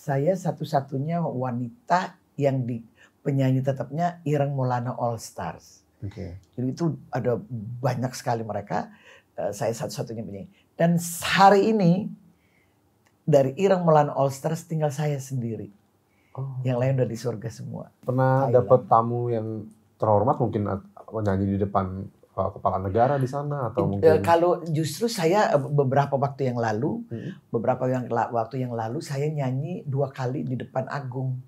saya satu-satunya wanita yang di penyanyi tetapnya Ireng Maulana All Stars. Okay. Jadi itu ada banyak sekali mereka. Eh, saya satu-satunya penyanyi. Dan hari ini dari Ireng Maulana All Stars tinggal saya sendiri. Oh. Yang lain udah di surga semua. Pernah dapat tamu yang terhormat mungkin menyanyi eh, di depan kepala negara di sana atau eh, mungkin kalau justru saya eh, beberapa waktu yang lalu hmm. beberapa yang waktu yang lalu saya nyanyi dua kali di depan Agung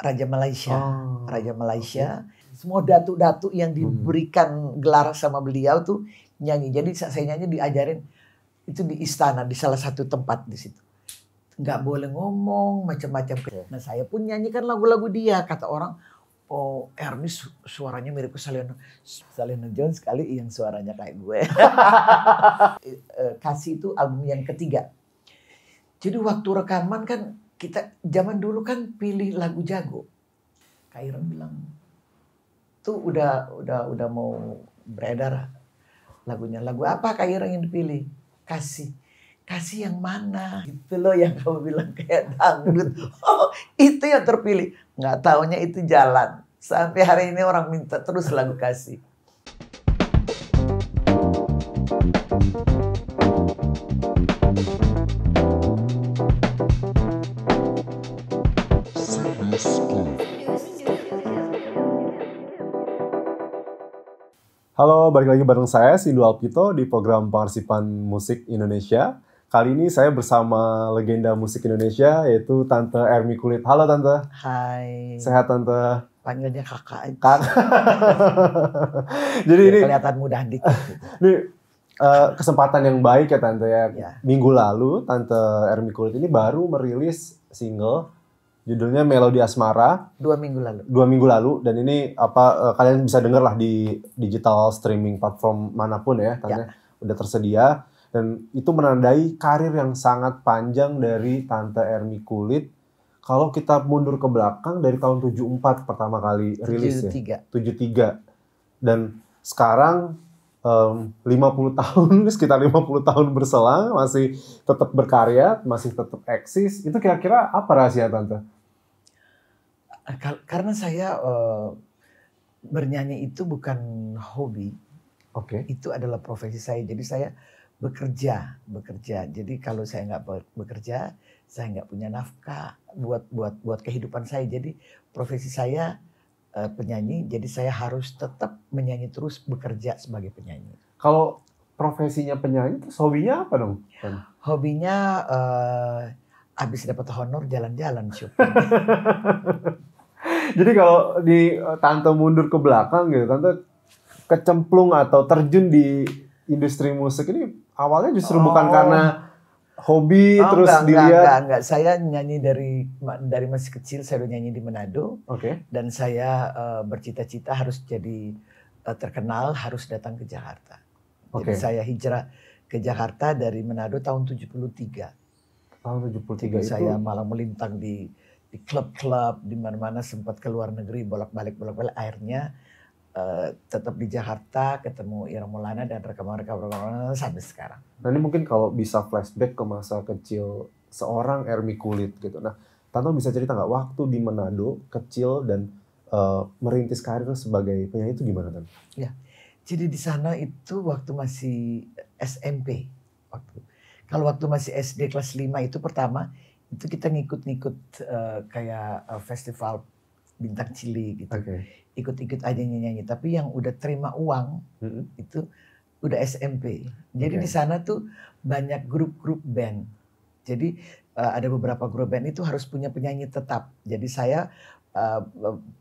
Raja Malaysia oh. Raja Malaysia okay. semua datu-datu yang hmm. diberikan gelar sama beliau tuh nyanyi jadi saya nyanyi diajarin itu di istana di salah satu tempat di situ nggak boleh ngomong macam-macam. Nah saya pun nyanyikan lagu-lagu dia kata orang oh Ernie su suaranya mirip ke Selena. Selena Jones sekali yang suaranya kayak gue kasih eh, eh, itu album yang ketiga jadi waktu rekaman kan kita zaman dulu kan pilih lagu jago Kairan bilang tuh udah udah udah mau beredar lagunya lagu apa Kairan yang dipilih kasih kasih yang mana gitu loh yang kamu bilang kayak dangdut oh itu yang terpilih nggak taunya itu jalan sampai hari ini orang minta terus lagu kasih Halo, balik lagi bareng saya Sindu Alpito di program Pengarsipan Musik Indonesia. Kali ini saya bersama legenda musik Indonesia yaitu Tante Ermi Kulit. Halo Tante. Hai. Sehat Tante. Panggilnya kakak aja. Kak. Jadi ya, ini kelihatan mudah dikit. ini uh, kesempatan yang baik ya Tante ya. ya. Minggu lalu Tante Ermi Kulit ini baru merilis single judulnya Melodi Asmara. Dua minggu lalu. Dua minggu lalu dan ini apa uh, kalian bisa denger lah di digital streaming platform manapun ya, tanya. ya. udah tersedia. Dan itu menandai karir yang sangat panjang dari Tante Ermi Kulit. Kalau kita mundur ke belakang dari tahun 74 pertama kali rilis 73. ya. 73. Dan sekarang um, 50 tahun, sekitar 50 tahun berselang masih tetap berkarya, masih tetap eksis. Itu kira-kira apa rahasia Tante? Eh, karena saya uh, bernyanyi itu bukan hobi. Okay. Itu adalah profesi saya. Jadi saya bekerja, bekerja. Jadi kalau saya nggak bekerja, saya nggak punya nafkah buat buat buat kehidupan saya. Jadi profesi saya e, penyanyi, jadi saya harus tetap menyanyi terus bekerja sebagai penyanyi. Kalau profesinya penyanyi, terus hobinya apa dong? Ya, hobinya e, eh, abis dapat honor jalan-jalan syukur. jadi kalau di eh, tante mundur ke belakang gitu, tante kecemplung atau terjun di industri musik ini awalnya justru oh. bukan karena hobi oh, terus enggak, dilihat enggak, enggak, enggak saya nyanyi dari dari masih kecil saya udah nyanyi di Manado oke okay. dan saya uh, bercita-cita harus jadi uh, terkenal harus datang ke Jakarta okay. jadi saya hijrah ke Jakarta dari Manado tahun 73 tahun 73 jadi itu saya malah melintang di di klub-klub di mana-mana sempat ke luar negeri bolak-balik bolak-balik akhirnya Eh, tetap di Jakarta ketemu Ira Mulana dan rekaman-rekaman sampai sekarang. Nah ini mungkin kalau bisa flashback ke masa kecil seorang Ermi Kulit gitu. Nah Tanto bisa cerita nggak waktu di Manado kecil dan uh, merintis karir sebagai penyanyi itu gimana Tanto? Ya, jadi di sana itu waktu masih SMP waktu. Kalau waktu masih SD kelas 5 itu pertama itu kita ngikut-ngikut uh, kayak uh, festival bintang cili gitu. Okay ikut-ikut aja nyanyi-nyanyi. Tapi yang udah terima uang hmm. itu udah SMP. Jadi okay. di sana tuh banyak grup-grup band. Jadi uh, ada beberapa grup band itu harus punya penyanyi tetap. Jadi saya uh,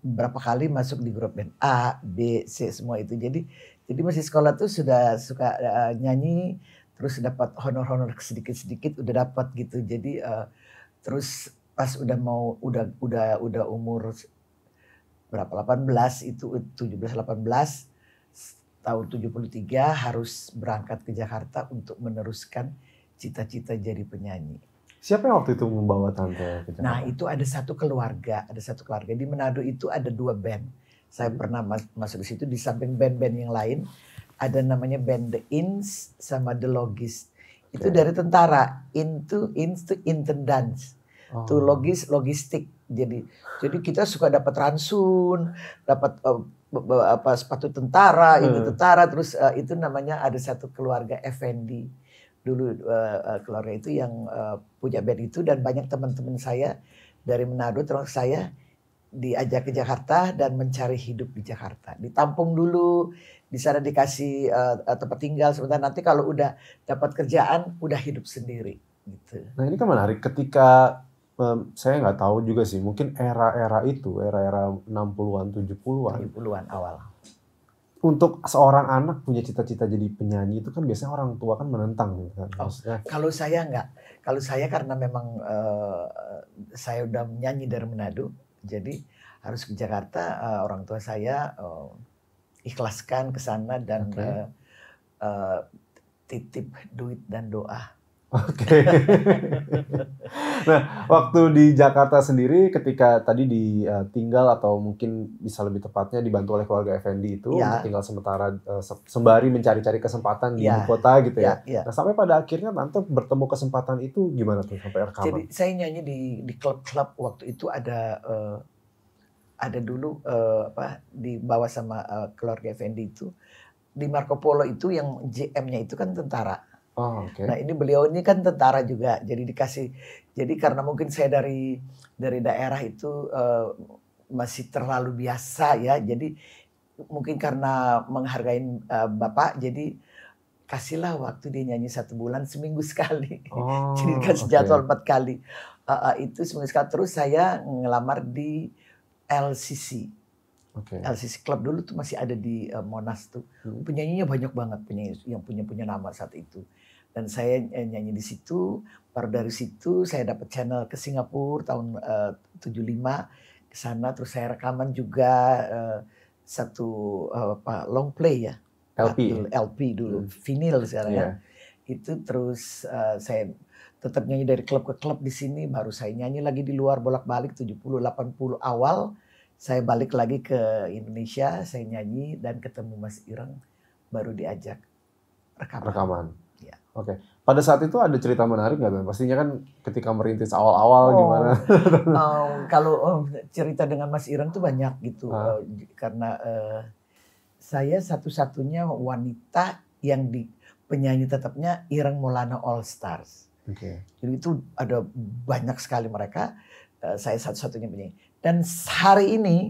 berapa kali masuk di grup band A, B, C semua itu. Jadi jadi masih sekolah tuh sudah suka uh, nyanyi, terus dapat honor-honor sedikit-sedikit udah dapat gitu. Jadi uh, terus pas udah mau udah udah udah umur berapa 18 itu 17 18 tahun 73 harus berangkat ke Jakarta untuk meneruskan cita-cita jadi penyanyi. Siapa yang waktu itu membawa tante Nah itu ada satu keluarga, ada satu keluarga di Manado itu ada dua band. Saya hmm. pernah masuk di situ di samping band-band yang lain ada namanya band The Ins sama The Logis. Itu okay. dari tentara, into into intendance oh. logis logistik jadi jadi kita suka dapat ransun dapat uh, apa sepatu tentara hmm. itu tentara terus uh, itu namanya ada satu keluarga Effendi dulu uh, keluarga itu yang uh, punya band itu dan banyak teman-teman saya dari Manado terus saya diajak ke Jakarta dan mencari hidup di Jakarta. Ditampung dulu, di sana dikasih uh, tempat tinggal sebentar. Nanti kalau udah dapat kerjaan, udah hidup sendiri gitu. Nah ini kan menarik ketika um, saya nggak tahu juga sih, mungkin era-era itu, era-era 60-an, 70-an. 70-an awal. Untuk seorang anak punya cita-cita jadi penyanyi itu kan biasanya orang tua kan menentang. Gitu kan? Oh, kalau saya nggak, kalau saya karena memang uh, saya udah menyanyi dari Manado, jadi harus ke Jakarta. Uh, orang tua saya uh, ikhlaskan ke sana dan okay. uh, uh, titip duit dan doa Oke. Okay. nah, waktu di Jakarta sendiri, ketika tadi ditinggal eh, atau mungkin bisa lebih tepatnya dibantu oleh keluarga Effendi itu ya. tinggal sementara eh, sembari mencari-cari kesempatan di ya. ibu kota gitu ya. ya. ya. Nah, sampai pada akhirnya nanti bertemu kesempatan itu gimana tuh sampai rekaman? Jadi saya nyanyi di di klub-klub waktu itu ada uh, ada dulu uh, apa dibawa sama uh, keluarga Effendi itu di Marco Polo itu yang gm nya itu kan tentara Oh, okay. Nah ini beliau ini kan tentara juga, jadi dikasih. Jadi karena mungkin saya dari dari daerah itu uh, masih terlalu biasa ya, jadi mungkin karena menghargai uh, eh, bapak, jadi kasihlah waktu dia nyanyi satu bulan seminggu sekali. Oh, jadi dikasih okay. jadwal empat kali. Uh, uh, itu seminggu sekali terus saya ngelamar di LCC. Okay. LCC Club dulu tuh masih ada di uh, Monas tuh. Hmm. Penyanyinya banyak banget penyanyi yang punya punya nama saat itu dan saya eh, nyanyi di situ baru dari situ saya dapat channel ke Singapura tahun eh, uh, 75 ke sana terus saya rekaman juga uh, satu uh, apa long play ya LP LP dulu hmm. vinyl sekarang yeah. ya iya. itu terus uh, saya tetap nyanyi dari klub ke klub di sini baru saya nyanyi lagi di luar bolak-balik 70 80 awal saya balik lagi ke Indonesia saya nyanyi dan ketemu Mas Ireng baru diajak rekaman. rekaman Oke. Okay. Pada saat itu ada cerita menarik nggak, Ben? Pastinya kan ketika merintis awal-awal oh, gimana? um, kalau um, cerita dengan Mas Ireng tuh banyak gitu. Uh, karena uh, saya satu-satunya wanita yang di penyanyi tetapnya Ireng Molana All Stars. Okay. Jadi itu ada banyak sekali mereka. Uh, saya satu-satunya penyanyi. Dan hari ini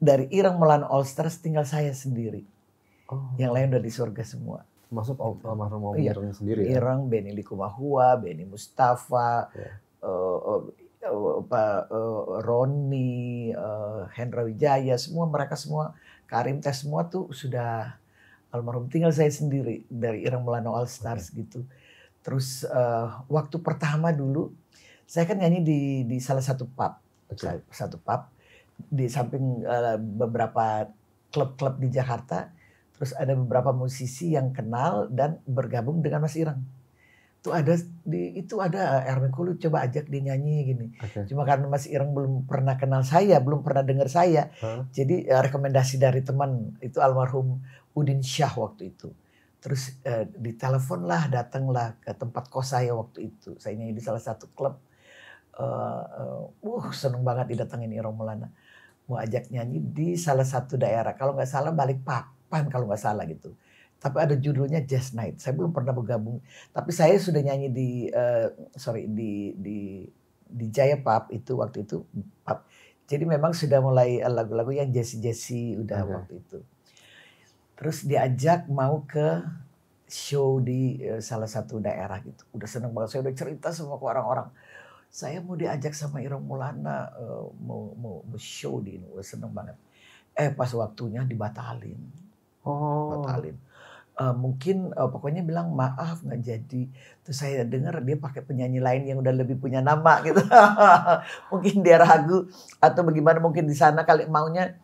dari Ireng Maulana All Stars tinggal saya sendiri. Oh. Yang lain udah di surga semua. Maksud iya. almarhum Om iya. Irang sendiri ya? Irang, Beni Likumahua, Beni Mustafa, yeah. Iya. uh, eh, uh, eh, uh, eh, uh, Roni, uh, Hendra Wijaya, semua mereka semua, Karim Tes semua tuh sudah almarhum. Tinggal saya sendiri dari Irang Melano All Stars okay. gitu. Terus uh, waktu pertama dulu, saya kan nyanyi di, di salah satu pub. Okay. Satu pub. Di samping uh, beberapa klub-klub di Jakarta Terus ada beberapa musisi yang kenal dan bergabung dengan Mas Irang. Itu ada di itu ada Ermekulu coba ajak dia nyanyi gini. Okay. Cuma karena Mas Irang belum pernah kenal saya, belum pernah dengar saya. Huh? Jadi eh, rekomendasi dari teman itu almarhum Udin Syah waktu itu. Terus uh, diteleponlah, datanglah ke tempat kos saya waktu itu. Saya nyanyi di salah satu klub. Uh, uh, seneng banget didatengin Iro Mulana. Mau ajak nyanyi di salah satu daerah. Kalau nggak salah balik pap 1998 kalau nggak salah gitu. Tapi ada judulnya Jazz Night. Saya belum pernah bergabung, tapi saya sudah nyanyi di uh, sorry di di di Jaya Pub itu waktu itu pub. Jadi memang sudah mulai eh, lagu-lagu yang jazzy-jazzy udah okay. waktu itu. Terus diajak mau ke show di uh, salah satu daerah gitu. Udah seneng banget saya udah cerita semua ke orang-orang saya mau diajak sama Irong Mulana uh, mau, mau, mau show di ini. Udah seneng banget. Eh pas waktunya dibatalin oh. batalin uh, mungkin uh, pokoknya bilang maaf nggak jadi. Terus saya dengar dia pakai penyanyi lain yang udah lebih punya nama gitu. mungkin dia ragu atau bagaimana mungkin di sana kali maunya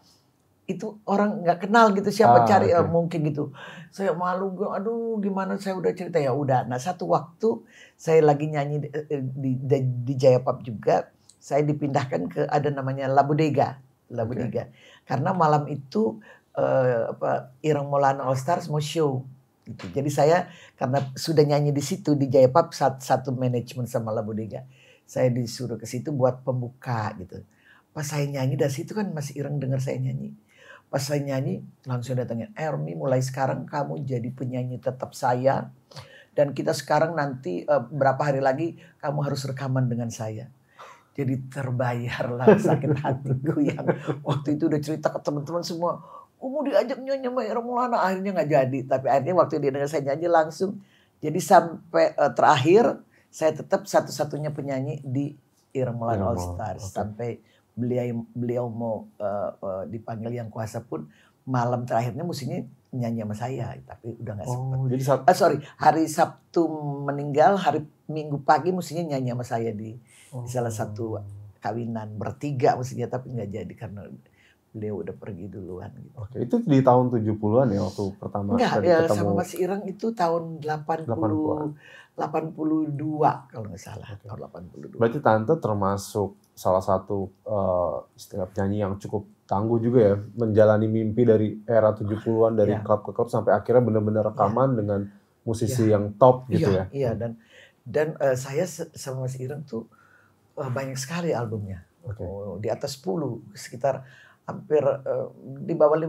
itu orang nggak kenal gitu siapa ah, cari eh, okay. uh, mungkin gitu. Saya malu gue aduh gimana saya udah cerita ya udah. Nah satu waktu saya lagi nyanyi di, di, di, di Jayapap juga saya dipindahkan ke ada namanya Labudega. Labudega. Okay. Karena malam itu uh, apa Ireng Maulana All Stars mau show. Gitu. Jadi saya karena sudah nyanyi di situ di Jaya Pub satu manajemen sama La Bodega. Saya disuruh ke situ buat pembuka gitu. Pas saya nyanyi dari situ kan masih Ireng dengar saya nyanyi. Pas saya nyanyi langsung datangnya Ermi mulai sekarang kamu jadi penyanyi tetap saya dan kita sekarang nanti uh, berapa hari lagi kamu harus rekaman dengan saya. Jadi terbayarlah sakit hatiku yang waktu itu udah cerita ke teman-teman semua mau diajak nyanyi sama Ira Maulana akhirnya nggak jadi tapi akhirnya waktu dia dengar saya nyanyi langsung jadi sampai uh, terakhir saya tetap satu-satunya penyanyi di Ira Maulana All Stars okay. sampai beliau beliau mau uh, uh, dipanggil yang kuasa pun malam terakhirnya musinya nyanyi sama saya tapi udah nggak sempat. Oh, jadi Sabtu. Ah, sorry hari Sabtu meninggal hari Minggu pagi musinya nyanyi sama saya di, oh. di salah satu oh. kawinan bertiga musinya tapi nggak jadi karena beliau udah pergi duluan gitu. Oke, itu di tahun 70-an ya waktu pertama Enggak, kali ya, ketemu. sama Mas Irang itu tahun 80 80 82 kalau nggak salah, Oke. tahun 82. Berarti tante termasuk salah satu uh, istilah penyanyi yang cukup tangguh juga ya menjalani mimpi dari era 70-an dari ya. klub ke klub sampai akhirnya benar-benar iya. rekaman ya. dengan musisi ya. yang top iya, gitu ya. Iya, ya. dan dan uh, saya sama Mas Irang tuh uh, banyak sekali albumnya. Okay. Oh, di atas 10 sekitar hampir uh, di bawah 15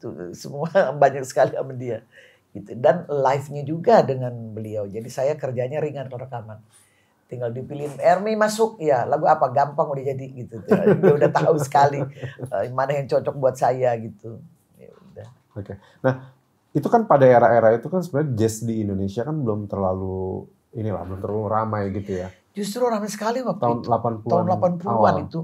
tuh gitu. semua banyak sekali sama dia gitu dan live-nya juga dengan beliau jadi saya kerjanya ringan kalau rekaman tinggal dipilih Ermi masuk ya lagu apa gampang udah jadi gitu dia udah tahu sekali uh, mana yang cocok buat saya gitu ya oke okay. nah itu kan pada era-era itu kan sebenarnya jazz di Indonesia kan belum terlalu inilah belum terlalu ramai gitu ya justru ramai sekali waktu tahun itu. 80 tahun 80-an itu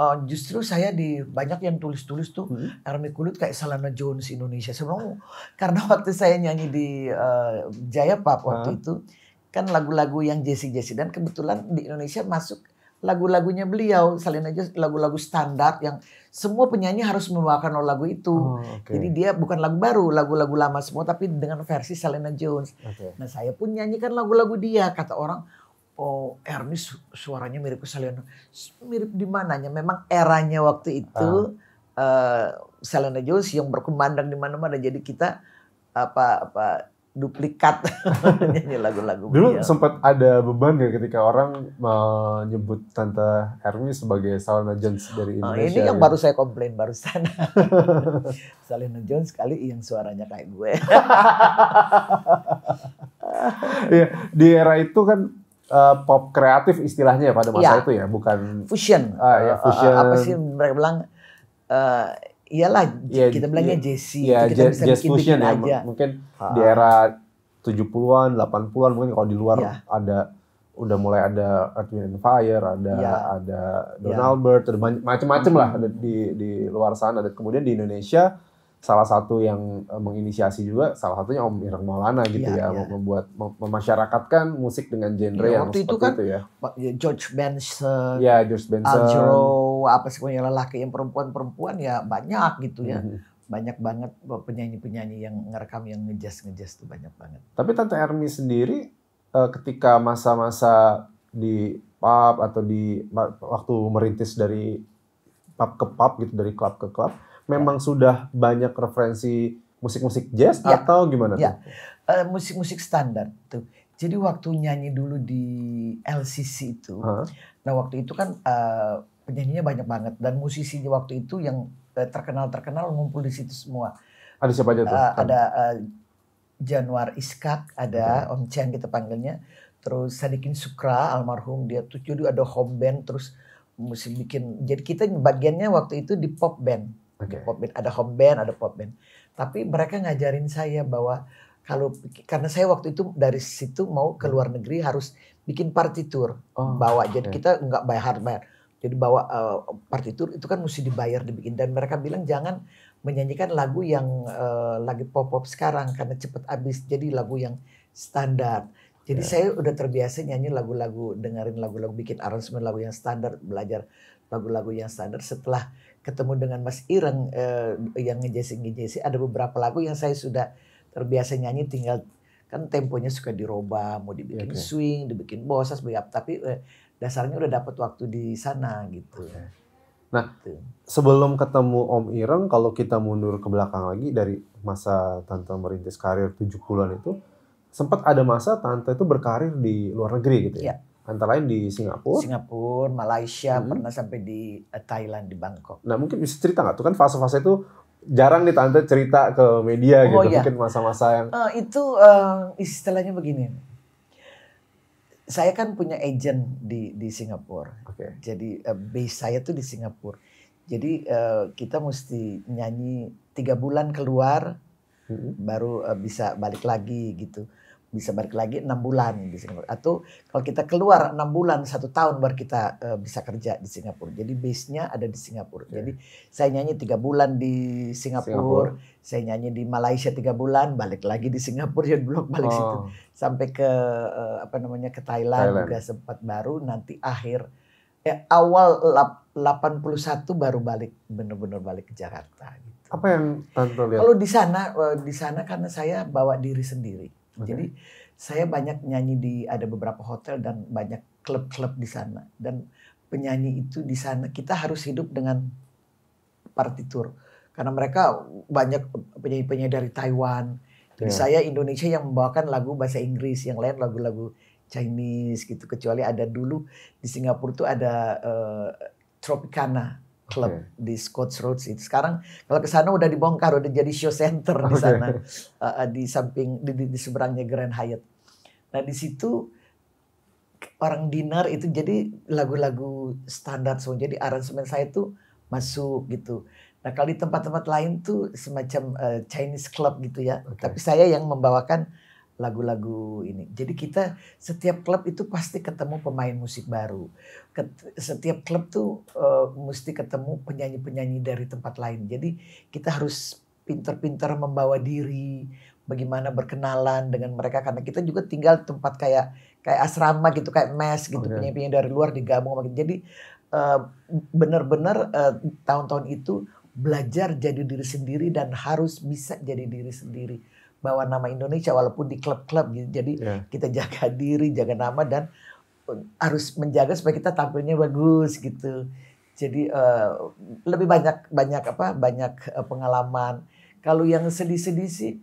uh, justru saya di banyak yang tulis-tulis tuh hmm. Ermi Kulut kayak Salana Jones Indonesia. Sebenarnya oh, karena waktu saya nyanyi di uh, Jaya Pop waktu itu kan lagu-lagu yang Jesse Jesse dan kebetulan di Indonesia masuk lagu-lagunya beliau Selena Jones lagu-lagu standar yang semua penyanyi harus membawakan lagu itu. Oh, okay. Jadi dia bukan lagu baru, lagu-lagu lama semua tapi dengan versi Selena Jones. Okay. Nah, saya pun nyanyikan lagu-lagu dia kata orang oh Ernie su suaranya mirip Selena. Mirip di mananya? Memang eranya waktu itu uh. Uh, Selena Jones yang berkumandang di mana-mana. Jadi kita apa apa duplikat nyanyi lagu-lagu Dulu beliau. sempat ada beban gak ketika orang menyebut Tante Ermi sebagai Selena Jones dari oh, Indonesia? ini yang gitu? baru saya komplain barusan. Selena Jones kali yang suaranya kayak gue. Iya, di era itu kan uh, pop kreatif istilahnya ya pada masa ya. itu ya, bukan fusion. Uh, ya, eh, eh, fusion. Uh, apa sih mereka bilang? Uh, iyalah ya, kita bilangnya ya, JC ya, gitu, kita jazz, bisa jazz bikin, fusion bikin ya, aja. mungkin uh, di era 70-an, 80-an mungkin kalau di luar ya. ada udah mulai ada Earth Wind and Fire, ada ya. ada Donald ya. Byrd, macam-macam hmm. lah ada di di luar sana. Dan kemudian di Indonesia salah satu yang eh, menginisiasi juga salah satunya Om Ireng Maulana gitu iya, ya, ya, ya. membuat mem memasyarakatkan musik dengan genre ya, yang waktu seperti itu kan itu ya. George Benson, ya George Benson, iya, Al apa sih punya lelaki yang perempuan-perempuan ya banyak gitu ya. Mm -hmm. Banyak banget penyanyi-penyanyi yang ngerekam yang ngejazz ngejazz tuh banyak banget. Tapi Tante Ermi sendiri eh, ketika masa-masa di pub atau di waktu merintis dari pub ke pub gitu dari klub ke klub memang ya. sudah banyak referensi musik-musik jazz ya. atau gimana? Ya, eh, musik-musik uh, standar tuh. Jadi waktu nyanyi dulu di LCC itu, huh? nah waktu itu kan uh, penyanyinya banyak banget dan musisinya waktu itu yang eh, terkenal-terkenal ngumpul di situ semua. Ada siapa aja tuh? Uh, ada uh, Januar Iskak, ada Om Chen kita panggilnya, terus Sadikin Sukra almarhum dia tuh jadi ada home band terus musik bikin. Jadi kita bagiannya waktu itu di pop band. Okay. Pop band, ada home band, ada pop band. Tapi mereka ngajarin saya bahwa kalau karena saya waktu itu dari situ mau ke luar hmm. negeri harus bikin partitur oh, bawa. Jadi kita nggak bayar bayar. Jadi bawa uh, eh, partitur itu kan mesti dibayar dibikin dan mereka bilang jangan menyanyikan lagu yang uh, lagi pop-pop sekarang karena cepet habis. Jadi lagu yang standar. Jadi yeah. saya udah terbiasa nyanyi lagu-lagu, dengerin lagu-lagu, bikin aransemen lagu yang standar, belajar lagu-lagu yang standar. Setelah ketemu dengan Mas Ireng eh, yang ngejesi ngejesi, ada beberapa lagu yang saya sudah terbiasa nyanyi, tinggal kan temponya suka dirubah, mau dibikin okay. swing, dibikin bossa, tapi eh, dasarnya udah dapat waktu di sana gitu. Okay. Nah, gitu. sebelum ketemu Om Ireng, kalau kita mundur ke belakang lagi dari masa tante merintis karir 70-an itu, sempat ada masa tante itu berkarir di luar negeri gitu ya. ya. Antara lain di Singapura. Singapura, Malaysia, hmm. pernah sampai di eh, Thailand, di Bangkok. Nah mungkin bisa cerita nggak tuh kan fase-fase itu jarang nih tante cerita ke media oh, gitu. Ya. Mungkin masa-masa yang... Uh, itu uh, istilahnya begini. Saya kan punya agent di, di Singapura. Okay. Jadi uh, base saya tuh di Singapura. Jadi uh, kita mesti nyanyi tiga bulan keluar, hmm. baru uh, bisa balik lagi gitu bisa balik lagi enam bulan di Singapura atau kalau kita keluar enam bulan satu tahun baru kita uh, bisa kerja di Singapura jadi base nya ada di Singapura yeah. jadi saya nyanyi tiga bulan di Singapura, Singapura saya nyanyi di Malaysia tiga bulan balik lagi di Singapura ya blok balik oh. situ sampai ke uh, apa namanya ke Thailand, Thailand juga sempat baru nanti akhir eh, awal 81 baru balik benar-benar balik ke Jakarta gitu. apa yang kalau di sana eh, di sana karena saya bawa diri sendiri Okay. Jadi saya banyak nyanyi di ada beberapa hotel dan banyak klub-klub di sana dan penyanyi itu di sana kita harus hidup dengan partitur karena mereka banyak penyanyi-penyanyi dari Taiwan. Jadi yeah. saya Indonesia yang membawakan lagu bahasa Inggris, yang lain lagu-lagu Chinese gitu kecuali ada dulu di Singapura tuh ada uh, Tropicana Club okay. di Scotts Road itu. Sekarang kalau ke sana udah dibongkar, udah jadi show center di sana uh, di samping di, di, di seberangnya Grand Hyatt. Nah di situ orang dinner itu jadi lagu-lagu standar semua. Jadi aransemen saya itu masuk gitu. Nah kalau di tempat-tempat lain tuh semacam uh, Chinese club gitu ya. Okay. Tapi saya yang membawakan lagu-lagu ini. Jadi kita setiap klub itu pasti ketemu pemain musik baru. Setiap klub tuh uh, mesti ketemu penyanyi-penyanyi dari tempat lain. Jadi kita harus pintar-pintar membawa diri, bagaimana berkenalan dengan mereka karena kita juga tinggal tempat kayak kayak asrama gitu, kayak mes gitu, penyanyi oh, penyanyi-penyanyi dari luar digabung Jadi eh, benar-benar uh, tahun-tahun itu belajar jadi diri sendiri dan harus bisa jadi diri sendiri bawa nama Indonesia walaupun di klub-klub gitu. Jadi yeah. kita jaga diri, jaga nama dan eh, harus menjaga supaya kita tampilnya bagus gitu. Jadi uh, lebih banyak banyak apa? banyak uh, pengalaman. Kalau yang sedih-sedih sih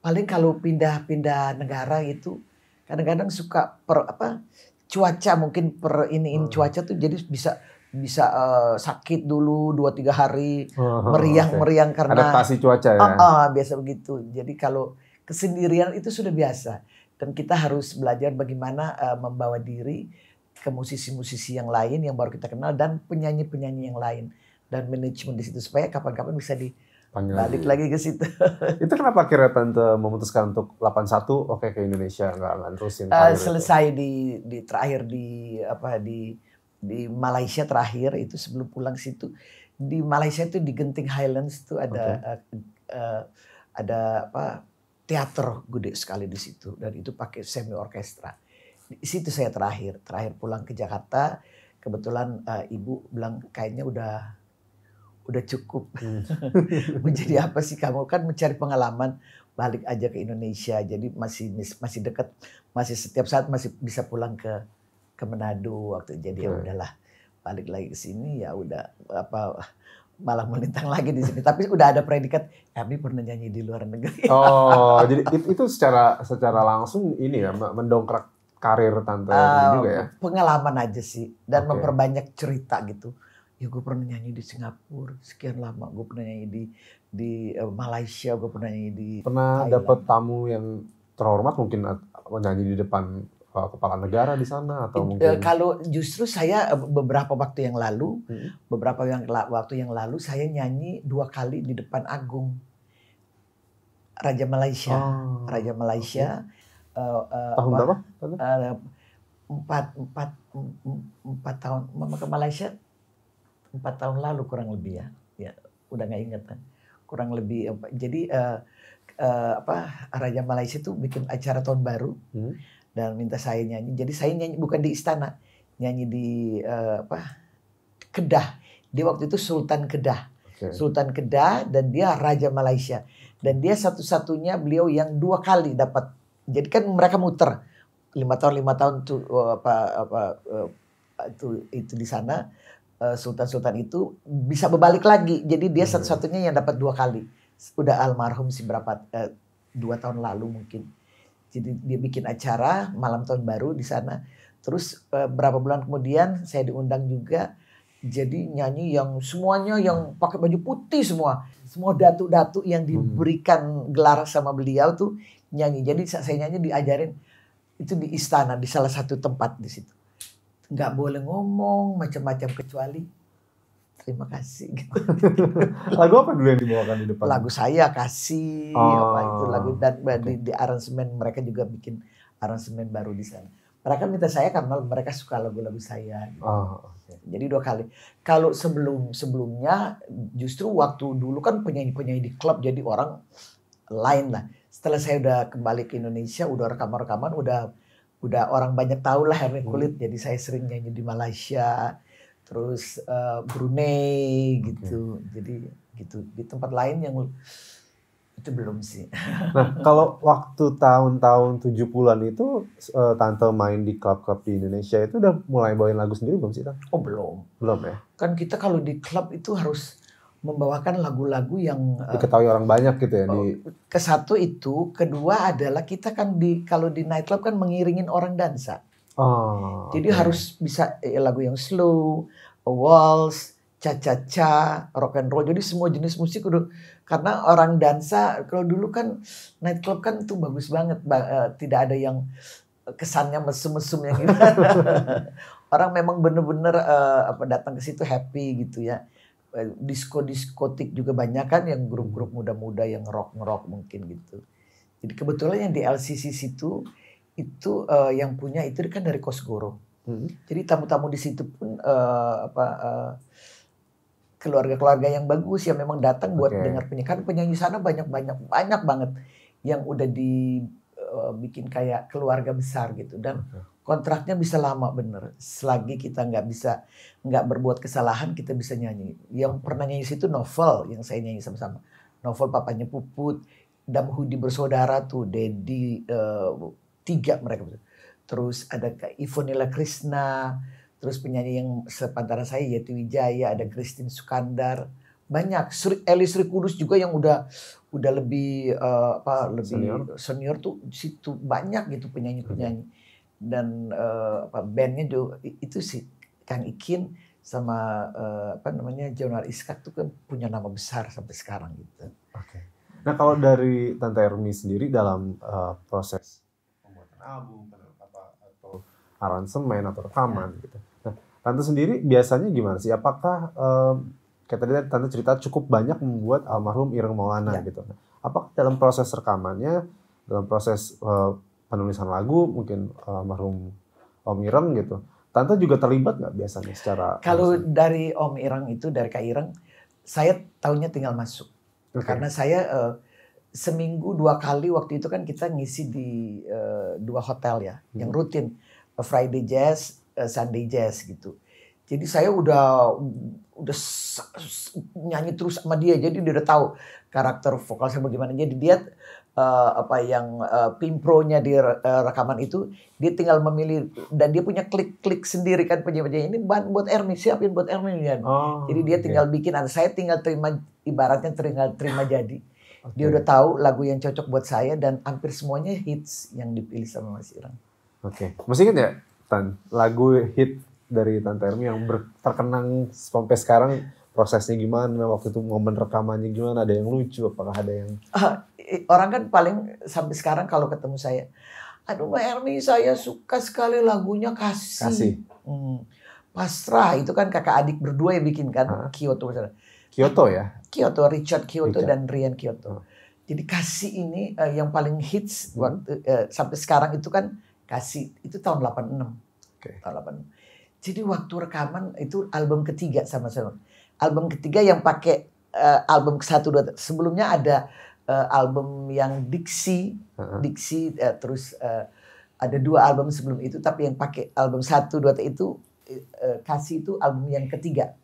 paling kalau pindah-pindah negara itu kadang-kadang suka per apa cuaca mungkin per ini, hmm. cuaca tuh jadi bisa bisa uh, sakit dulu dua tiga hari oh, meriang meriang karena adaptasi cuaca ya. Uh, uh, biasa begitu. Jadi kalau kesendirian itu sudah biasa dan kita harus belajar bagaimana uh, membawa diri ke musisi-musisi yang lain yang baru kita kenal dan penyanyi-penyanyi yang lain dan manajemen di situ supaya kapan-kapan bisa di Panggil balik lagi. lagi ke situ. itu kenapa akhirnya tante memutuskan untuk 81 oke okay, ke Indonesia nggak nggak terusin? Uh, eh, selesai di di terakhir di apa di di Malaysia terakhir itu sebelum pulang situ di Malaysia itu di Genting Highlands itu ada okay. uh, eh, uh, eh, ada apa teater gede sekali di situ dan itu pakai semi orkestra. Di situ saya terakhir, terakhir pulang ke Jakarta kebetulan uh, ibu bilang kayaknya udah udah cukup menjadi hmm. apa sih kamu kan mencari pengalaman balik aja ke Indonesia jadi masih masih dekat masih setiap saat masih bisa pulang ke ke Manado waktu jadi hmm. ya iya. udahlah balik lagi ke sini ya udah apa malah melintang lagi di sini. Tapi udah ada predikat kami pernah nyanyi di luar negeri. Oh, jadi itu, secara secara langsung ini ya mendongkrak karir tante uh, juga ya. Pengalaman aja sih dan okay. memperbanyak cerita gitu. Ya gue pernah nyanyi di Singapura sekian lama. Gue pernah nyanyi di di eh, Malaysia. Gue pernah nyanyi di. Pernah dapat tamu yang terhormat mungkin nyanyi di depan kepala negara di sana atau mungkin eh, kalau justru saya eh, beberapa waktu yang lalu hmm. beberapa yang waktu yang lalu saya nyanyi dua kali di depan Agung Raja Malaysia oh. Raja Malaysia okay. uh, eh, uh, tahun berapa empat empat empat tahun mama ke Malaysia empat tahun lalu kurang lebih ya ya udah nggak inget kan kurang lebih jadi uh, uh, apa Raja Malaysia itu bikin acara tahun baru hmm dan minta saya nyanyi. Jadi saya nyanyi bukan di istana, nyanyi di uh, apa? Kedah. Dia waktu itu Sultan Kedah. Okay. Sultan Kedah dan dia raja Malaysia. Dan dia satu-satunya beliau yang dua kali dapat. Jadi kan mereka muter lima tahun lima tahun tuh eh, apa apa eh, itu itu di sana sultan-sultan itu bisa berbalik lagi. Jadi dia hmm. satu-satunya yang dapat dua kali. Udah almarhum si berapa eh, dua tahun lalu mungkin. Jadi dia bikin acara malam tahun baru di sana. Terus eh, berapa bulan kemudian saya diundang juga jadi nyanyi yang semuanya yang pakai baju putih semua. Semua datu-datu yang hmm. diberikan gelar sama beliau tuh nyanyi. Jadi saya nyanyi diajarin itu di istana di salah satu tempat di situ. Nggak boleh ngomong macam-macam kecuali terima kasih. Gitu. lagu apa dulu yang dibawakan di depan? Lagu saya kasih oh. apa itu lagu oh, dan okay. di, di aransemen mereka juga bikin aransemen baru di sana. Mereka minta saya karena mereka suka lagu-lagu saya. Gitu. Oh, okay. Jadi dua kali. Kalau sebelum sebelumnya justru waktu dulu kan penyanyi-penyanyi di klub jadi orang lain lah. Setelah saya udah kembali ke Indonesia, udah rekaman-rekaman, udah udah orang banyak tahu lah Hermin hmm. Kulit. Hmm. Jadi saya sering nyanyi di Malaysia terus uh, Brunei gitu. Okay. Jadi gitu di tempat lain yang itu belum sih. Nah, kalau waktu tahun-tahun 70-an itu uh, tante main di klub-klub di Indonesia itu udah mulai bawain lagu sendiri belum sih, Tante? Oh, belum. Belum ya. Kan kita kalau di klub itu harus membawakan lagu-lagu yang eh, diketahui uh, orang banyak gitu ya di oh, ke satu itu kedua adalah kita kan di kalau di nightclub kan mengiringin orang dansa Oh, Jadi okay. harus bisa eh, lagu yang slow, waltz, cha-cha-cha, rock and roll. Jadi semua jenis musik udah karena orang dansa kalau dulu kan night nightclub kan tuh bagus banget, eh, tidak ada yang kesannya mesum-mesum yang gitu. orang memang bener-bener eh, apa datang ke situ happy gitu ya. Disko diskotik juga banyak kan yang grup-grup muda-muda yang rock rock mungkin gitu. Jadi kebetulan yang di LCC situ itu uh, yang punya itu kan dari Kosgoro. Hmm. Jadi tamu-tamu di situ pun uh, apa uh, keluarga-keluarga yang bagus yang memang datang buat okay. dengar penyanyi. Kan penyanyi sana banyak-banyak banyak banget yang udah dibikin uh, kayak keluarga besar gitu dan kontraknya bisa lama bener. Selagi kita nggak bisa nggak berbuat kesalahan kita bisa nyanyi. Yang pernah nyanyi situ novel yang saya nyanyi sama-sama. Novel papanya Puput, Damhudi bersaudara tuh, Dedi uh, tiga mereka terus ada Ivonila Krishna terus penyanyi yang sepantaran saya yaitu Wijaya ada Kristin Sukandar banyak Sri Eli Sri Kudus juga yang udah udah lebih uh, apa lebih senior, senior tuh situ banyak gitu penyanyi-penyanyi dan uh, apa bandnya juga itu sih Kang Ikin sama uh, apa namanya Jonar Iskak tuh kan punya nama besar sampai sekarang gitu. Oke. Okay. Nah kalau dari Tante Ermi sendiri dalam uh, proses album, apa atau aransemen atau rekaman ya. gitu. Nah, tante sendiri biasanya gimana sih? Apakah um, kayak tadi tante cerita cukup banyak membuat almarhum Ireng Maulana ya. gitu. apakah dalam proses rekamannya, dalam proses uh, penulisan lagu mungkin almarhum Om Ireng gitu. Tante juga terlibat nggak biasanya secara Kalau langsung? dari Om Ireng itu dari Kak Ireng, saya tahunnya tinggal masuk. Okay. Karena saya uh, seminggu dua kali waktu itu kan kita ngisi di uh, dua hotel ya hmm. yang rutin uh, Friday Jazz, uh, Sunday Jazz gitu. Jadi saya udah udah nyanyi terus sama dia jadi dia udah tahu karakter vokal saya bagaimana. Jadi dia uh, apa yang uh, pimpronya di uh, rekaman itu dia tinggal memilih dan dia punya klik-klik sendiri kan penyanyi-penyanyi ini buat buat Ermi siapin buat Ermi kan. Oh, jadi dia okay. tinggal bikin saya tinggal terima ibaratnya tinggal terima jadi Okay. Dia udah tahu lagu yang cocok buat saya dan hampir semuanya hits yang dipilih sama Mas Irang. Oke. Okay. Masih ingat ya, Tan, lagu hit dari Tan Termi yang terkenang sampai sekarang prosesnya gimana waktu itu momen rekamannya gimana ada yang lucu apakah ada yang uh, orang kan paling sampai sekarang kalau ketemu saya aduh Mbak Ermi saya suka sekali lagunya kasih, kasih. Hmm. pasrah itu kan kakak adik berdua yang bikin kan huh? Kyoto misalnya Kyoto ya? Kyoto, Richard Kyoto Richard. dan Rian Kyoto. Oh. Jadi kasih ini uh, yang paling hits hmm. waktu uh, sampai sekarang itu kan kasih itu tahun 86. Okay. Tahun 86. Jadi waktu rekaman itu album ketiga sama sama. Album ketiga yang pakai uh, album ke satu dua sebelumnya ada uh, album yang Diksi, uh -huh. Diksi uh, terus uh, ada dua album sebelum itu tapi yang pakai album satu dua itu uh, kasih itu album yang ketiga.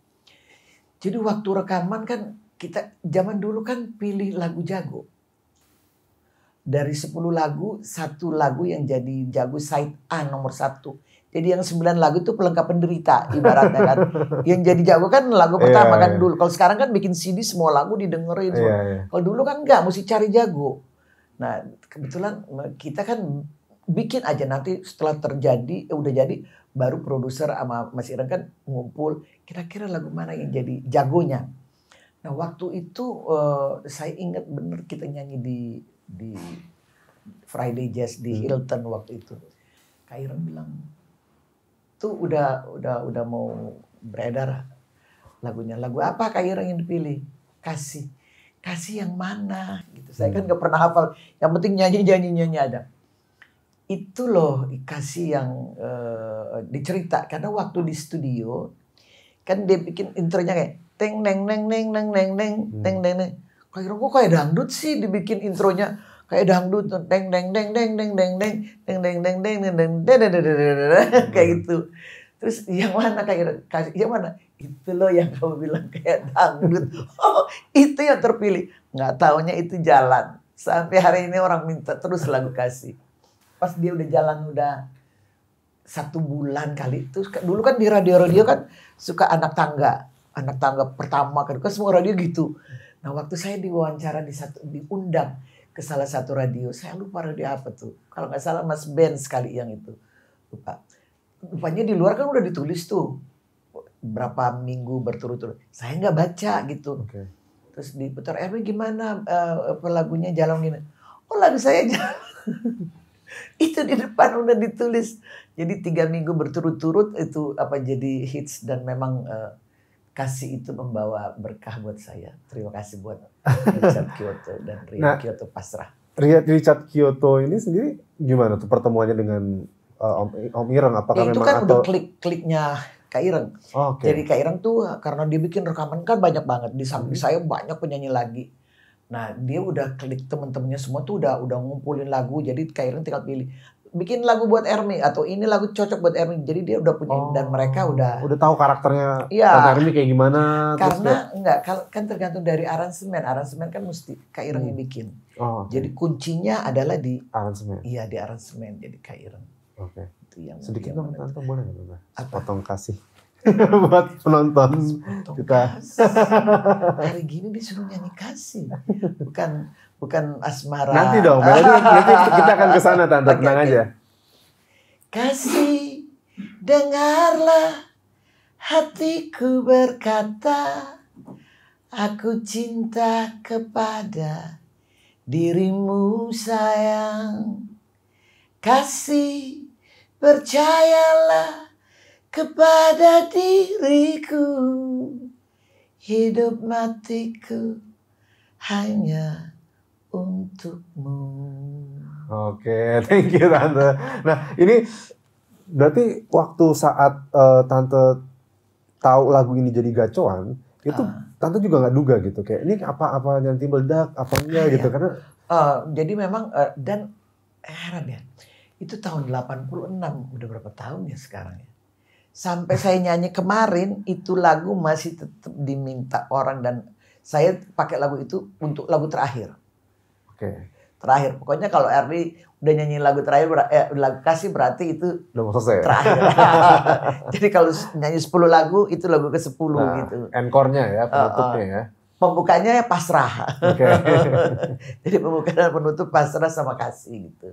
Jadi waktu rekaman kan kita zaman dulu kan pilih lagu jago. Dari 10 lagu, satu lagu yang jadi jago side A nomor satu. Jadi yang 9 lagu itu pelengkap penderita ibaratnya kan. yang jadi jago kan lagu pertama yeah, kan iya. dulu. Kalau sekarang kan bikin CD semua lagu didengerin. Yeah, yeah. Kalau dulu kan enggak, mesti cari jago. Nah kebetulan kita kan bikin aja nanti setelah terjadi, eh, udah jadi baru produser sama Mas Ireng kan ngumpul kira-kira lagu mana yang jadi jagonya. Nah waktu itu uh, saya ingat benar kita nyanyi di di Friday Jazz di hmm. Hilton waktu itu. Kak bilang tuh udah udah udah mau beredar lagunya. Lagu apa Kak yang dipilih? Kasih. Kasih yang mana? Gitu. Saya kan hmm. gak pernah hafal. Yang penting nyanyi nyanyi nyanyi ada. Itu loh kasih yang uh, dicerita karena waktu di studio kan dia bikin intronya kayak teng neng neng neng neng neng neng neng neng neng kok kira kok kayak dangdut sih dibikin intronya kayak dangdut neng neng neng neng neng neng neng neng neng neng neng neng neng neng kayak gitu terus yang mana kayak yang mana itu loh yang kamu bilang kayak dangdut oh itu yang terpilih nggak taunya itu jalan sampai hari ini orang minta terus lagu kasih pas dia udah jalan udah satu bulan kali itu dulu kan di radio-radio kan suka anak tangga anak tangga pertama kan, kan semua radio gitu nah waktu saya diwawancara di satu diundang ke salah satu radio saya lupa radio apa tuh kalau nggak salah Mas Ben sekali yang itu lupa rupanya di luar kan udah ditulis tuh berapa minggu berturut-turut saya nggak baca gitu okay. terus putar Erwin eh, gimana uh, lagunya jalan gini oh lagu saya jalan itu di depan udah ditulis jadi tiga minggu berturut-turut itu apa jadi hits dan memang uh, kasih itu membawa berkah buat saya. Terima kasih buat Richard Kyoto dan Ria nah, Kyoto pasrah. Ria Richard Kyoto ini sendiri gimana tuh pertemuannya dengan uh, Om, Om Ireng? Apakah ya, itu memang kan atau... udah klik-kliknya Kak Ireng. Oh, okay. Jadi Kak Ireng tuh eh, karena dia bikin rekaman kan banyak banget. Di samping hmm. saya banyak penyanyi lagi. Nah dia udah klik temen-temennya semua tuh udah udah ngumpulin lagu. Jadi Kak Ireng tinggal pilih bikin lagu buat Ermi atau ini lagu cocok buat Ermi. Jadi dia udah punya oh, dan mereka udah udah tahu karakternya ya, Ermi kayak gimana. Karena terus enggak kan tergantung dari aransemen. Aransemen kan mesti Kak Ireng hmm. yang bikin. Oh, okay. Jadi kuncinya adalah di aransemen. Iya, di aransemen jadi Kak Ireng. Oke. Okay. Yang, Sedikit dong, Tante boleh nggak? Potong kasih buat penonton hmm, kita. Hari gini disuruh nyanyi kasih, bukan bukan asmara. Nanti dong, nanti, nanti kita akan ke sana tante, okay, tenang okay. aja. Kasih, dengarlah hatiku berkata, aku cinta kepada dirimu sayang. Kasih, percayalah kepada diriku hidup matiku hanya untukmu. Oke, okay, thank you tante. Nah ini berarti waktu saat uh, tante tahu lagu ini jadi gacuan itu uh. tante juga nggak duga gitu kayak ini apa apa nanti meledak apa enggak iya. gitu karena uh, jadi memang uh, dan heran ya itu tahun 86 udah berapa tahun ya sekarang ya sampai saya nyanyi kemarin itu lagu masih tetap diminta orang dan saya pakai lagu itu untuk lagu terakhir. Oke. Okay. Terakhir. Pokoknya kalau Erli udah nyanyi lagu terakhir eh, lagu kasih berarti itu udah selesai. Ya? Terakhir. Jadi kalau nyanyi 10 lagu itu lagu ke-10 nah, gitu. Encore-nya ya, penutupnya uh, uh. ya. Pembukanya ya pasrah. Okay. Jadi pembuka dan penutup pasrah sama kasih gitu.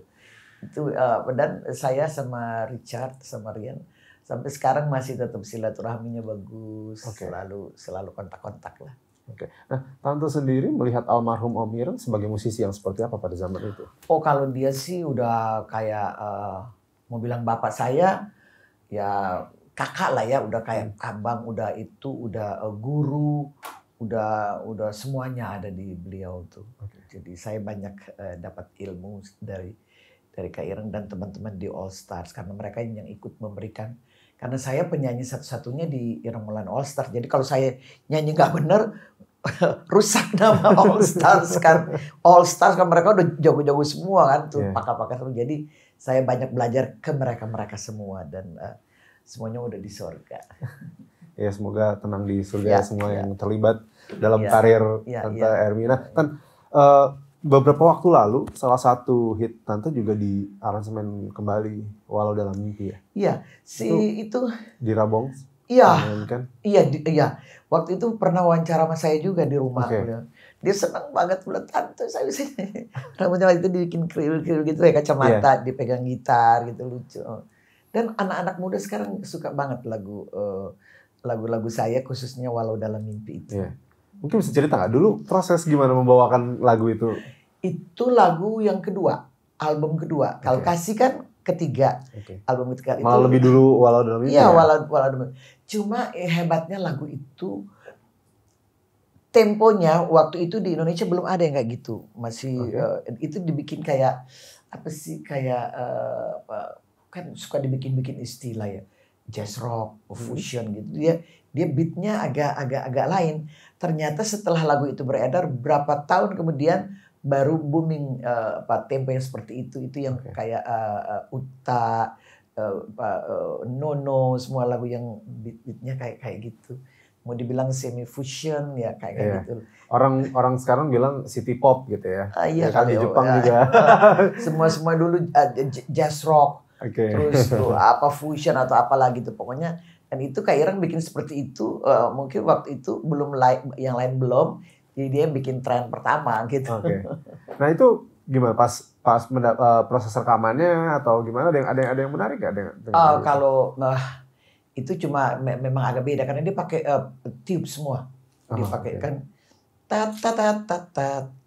Itu uh, dan saya sama Richard sama Rian sampai sekarang masih tetap silaturahminya bagus, okay. selalu selalu kontak-kontak lah. Oke. Okay. Nah, tante sendiri melihat almarhum Om Ireng sebagai musisi yang seperti apa pada zaman itu? Oh, kalau dia sih udah kayak uh, mau bilang bapak saya ya kakak lah ya, udah kayak hmm. abang, udah itu, udah uh, guru, udah udah semuanya ada di beliau tuh. Okay. Jadi saya banyak uh, dapat ilmu dari dari Kak Ireng dan teman-teman di All Stars karena mereka yang ikut memberikan karena saya penyanyi satu-satunya di Iramulan All Star. Jadi kalau saya nyanyi nggak bener, rusak nama All Stars kan. All Stars kan mereka udah jago-jago semua kan, tuh yeah. pakar-pakar semua. Jadi saya banyak belajar ke mereka-mereka semua dan uh, semuanya udah di surga. ya semoga tenang di surga iya, ya, semua ya. yang terlibat dalam ya, karir ya, Tante ya. Ermina. Kan uh, eh, beberapa waktu lalu salah satu hit tante juga di aransemen kembali walau dalam mimpi ya. Iya, si itu, itu di Rabong. Iya. Kan? Iya, di, iya. Waktu itu pernah wawancara sama saya juga di rumah. Okay. Dia senang banget pula tante saya bisa rambutnya waktu itu dibikin kriwil-kriwil gitu ya kacamata, yeah. dipegang gitar gitu lucu. Dan anak-anak muda sekarang suka banget lagu eh, lagu-lagu uh, saya khususnya walau dalam mimpi itu. Yeah Mungkin bisa cerita nggak dulu proses gimana membawakan lagu itu? Itu lagu yang kedua, album kedua. Okay. Kalau kasih kan ketiga, okay. album ketiga itu. Malah lebih dulu walau dalam itu. Iya, ya? walau walau dalam. Cuma eh, hebatnya lagu itu temponya waktu itu di Indonesia belum ada yang kayak gitu. Masih okay. uh, eh, itu dibikin kayak apa sih kayak uh, kan suka dibikin-bikin istilah ya jazz rock, hmm. fusion gitu. ya dia beatnya agak agak agak lain. Ternyata setelah lagu itu beredar berapa tahun kemudian baru booming uh, apa tempo yang seperti itu itu yang okay. kayak uh, Uta, uh, uh, Nono semua lagu yang beat beatnya kayak kayak gitu. Mau dibilang semi fusion ya kayak yeah. Iya. gitu. Orang orang sekarang bilang city pop gitu ya. Uh, iya ya kan di oh, Jepang uh, juga. semua semua dulu uh, jazz rock. Okay. Terus tuh, apa fusion atau apa lagi tuh pokoknya dan itu kayak Irang bikin seperti itu uh, mungkin waktu itu belum lain, yang lain belum. Jadi dia bikin tren pertama gitu. Oke. Okay. Nah itu gimana pas pas uh, proses rekamannya atau gimana? Ada yang ada yang, ada yang menarik gak? dengan dengan uh, kalau uh, itu cuma me memang agak beda karena dia pakai uh, tube semua. Ah, dia oh, okay. kan ta ta ta ta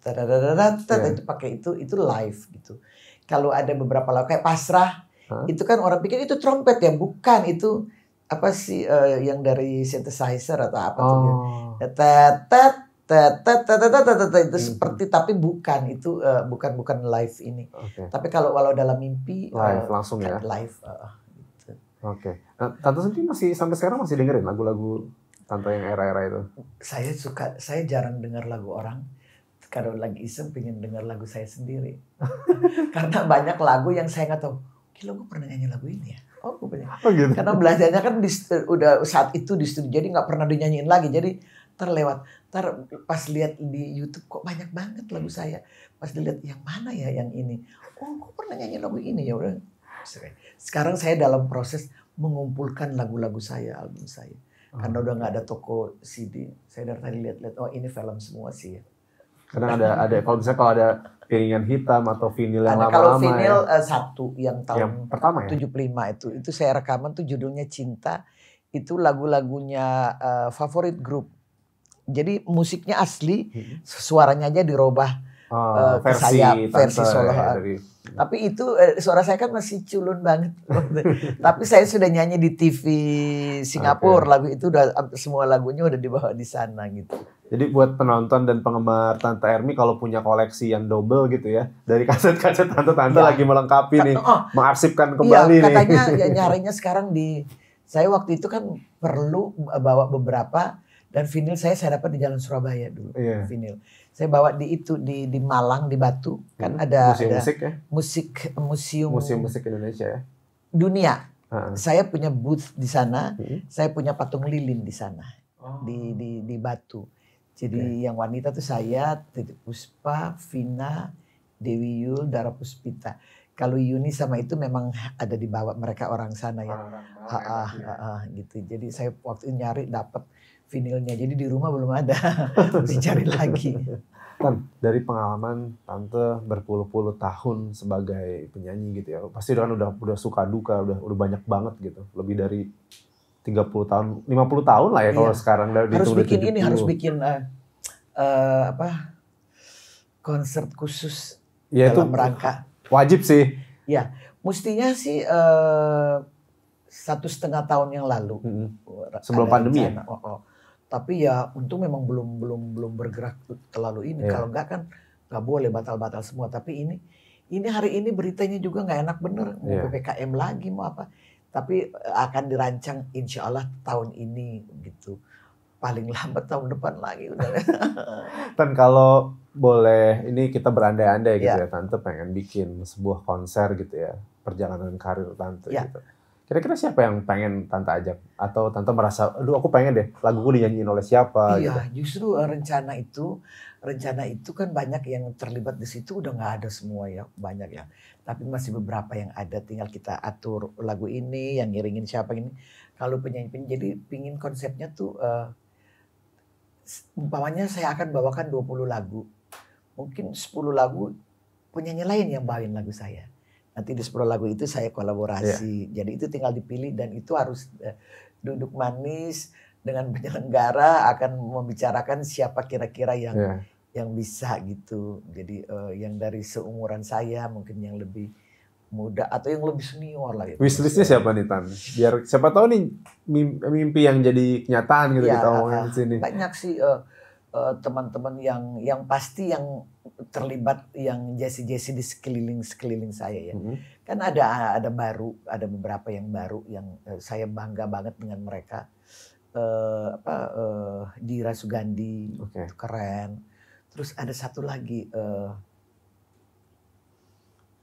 ta ta iya. itu pakai itu itu live gitu. Kalau ada beberapa lagu kayak pasrah huh? itu kan orang pikir itu trompet ya bukan itu apa sih uh, yang dari synthesizer atau apa oh. tuh tetet tetet tetet tetet itu hmm, seperti hmm. tapi bukan itu uh, bukan bukan live ini okay. tapi kalau walau dalam mimpi eh, live uh, langsung ya live uh, oke okay. nah, tante sendiri masih sampai sekarang masih dengerin lagu-lagu tante yang era-era itu saya suka saya jarang dengar lagu orang kalau lagi iseng pengen dengar lagu saya sendiri karena banyak lagu yang saya nggak tahu gila gue pernah nyanyi lagu ini ya Oh, gue punya. Oh, gitu. Karena belajarnya kan di, udah saat itu di studio, jadi nggak pernah dinyanyiin lagi. Jadi terlewat. Ntar pas lihat di YouTube kok banyak banget lagu saya. Pas dilihat yang mana ya yang ini. Oh, gue pernah nyanyi lagu ini ya udah. Sekarang saya dalam proses mengumpulkan lagu-lagu saya, album saya. Karena oh. udah nggak ada toko CD. Saya dari tadi lihat-lihat, oh ini film semua sih ya. karena ada, ada kalau misalnya kalau ada piringan hitam atau vinil yang lama-lama. Kalau ya. vinil ya. satu yang tahun yang pertama ya? 75 itu itu saya rekaman tuh judulnya Cinta itu lagu-lagunya uh, favorit grup. Jadi musiknya asli, hmm. suaranya aja dirubah uh, uh versi saya versi ya, solo. Ya, dari... Tapi itu uh, suara saya kan masih culun banget. Tapi saya sudah nyanyi di TV Singapura, okay. lagu itu udah semua lagunya udah dibawa di sana gitu. Jadi buat penonton dan penggemar Tante Ermi kalau punya koleksi yang double gitu ya dari kaset-kaset Tante-Tante ya. lagi melengkapi nih, oh, mengarsipkan iya, kembali ya, katanya, nih. Katanya ya nyarinya sekarang di saya waktu itu kan perlu bawa beberapa dan vinil saya saya dapat di Jalan Surabaya dulu ya. vinil. Saya bawa di itu di di Malang di Batu kan hmm. ada museum ada musik ya. Musik museum museum musik Indonesia ya. Dunia. Uh Saya punya booth di sana, hmm. saya punya patung lilin di sana di oh. di di Batu jadi okay. yang wanita tuh saya, Titik Puspa, Vina, Dewi Yul, Dara Puspita. Kalau Yuni sama itu memang ada di bawah mereka orang sana ya. Ah, ah, ah, gitu. Jadi saya waktu itu nyari dapat vinilnya. Jadi di rumah belum ada. Dicari lagi. Tan, dari pengalaman tante berpuluh-puluh tahun sebagai penyanyi gitu ya. Pasti kan udah udah suka duka, udah udah banyak banget gitu. Lebih dari 30 tahun, 50 tahun lah ya kalau iya. sekarang dari harus bikin 70. ini harus bikin uh, uh, apa konser khusus ya, dalam itu rangka wajib sih. Ya, mestinya sih uh, satu setengah tahun yang lalu hmm. sebelum pandemi ya. Oh, oh. Tapi ya untung memang belum belum belum bergerak terlalu ini. Yeah. Kalau enggak kan nggak boleh batal-batal semua. Tapi ini ini hari ini beritanya juga nggak enak bener mau yeah. ppkm lagi mau apa tapi eh, akan dirancang insya Allah tahun ini gitu paling lambat tahun depan lagi udah dan kalau boleh ini kita berandai-andai gitu yeah. ya tante pengen bikin sebuah konser gitu ya perjalanan karir tante yeah. gitu kira-kira siapa yang pengen tante ajak atau tante merasa aduh aku pengen deh lagu laguku dinyanyiin oleh siapa iya gitu. justru eh, rencana itu rencana itu kan banyak yang terlibat di situ udah nggak ada semua ya banyak ya tapi masih beberapa yang ada tinggal kita atur lagu ini yang ngiringin siapa ini kalau penyanyi penyanyi jadi pingin konsepnya tuh uh, umpamanya saya akan bawakan 20 lagu mungkin 10 lagu penyanyi lain yang bawain lagu saya nanti di 10 lagu itu saya kolaborasi yeah. jadi itu tinggal dipilih dan itu harus uh, duduk manis dengan penyelenggara akan membicarakan siapa kira-kira yang yeah yang bisa gitu. Jadi uh, yang dari seumuran saya mungkin yang lebih muda atau yang lebih senior lah gitu. Wishlistnya siapa nih Tan? Biar siapa tahu nih mimpi yang jadi kenyataan gitu ya, kita iya, omongin uh, sini. Banyak sih uh, teman-teman yang yang pasti yang terlibat yang Jesse Jesse di sekeliling sekeliling saya ya. Mm -hmm. Kan ada ada baru, ada beberapa yang baru yang saya bangga banget dengan mereka. Uh, apa uh, Dira Sugandi okay. keren Terus ada satu lagi. Uh,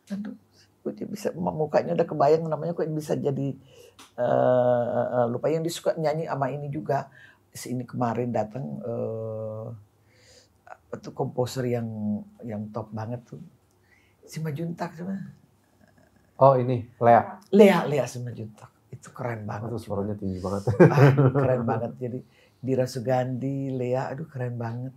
aduh, gue bisa mukanya udah kebayang namanya kok bisa jadi uh, uh, lupa yang disuka nyanyi sama ini juga. Si ini kemarin datang eh, uh, itu komposer yang yang top banget tuh. Si Majuntak sama. Oh ini Lea. Lea Lea si Majuntak itu keren banget. itu suaranya tinggi banget. Ah, keren banget jadi Dira Sugandi, Lea, aduh keren banget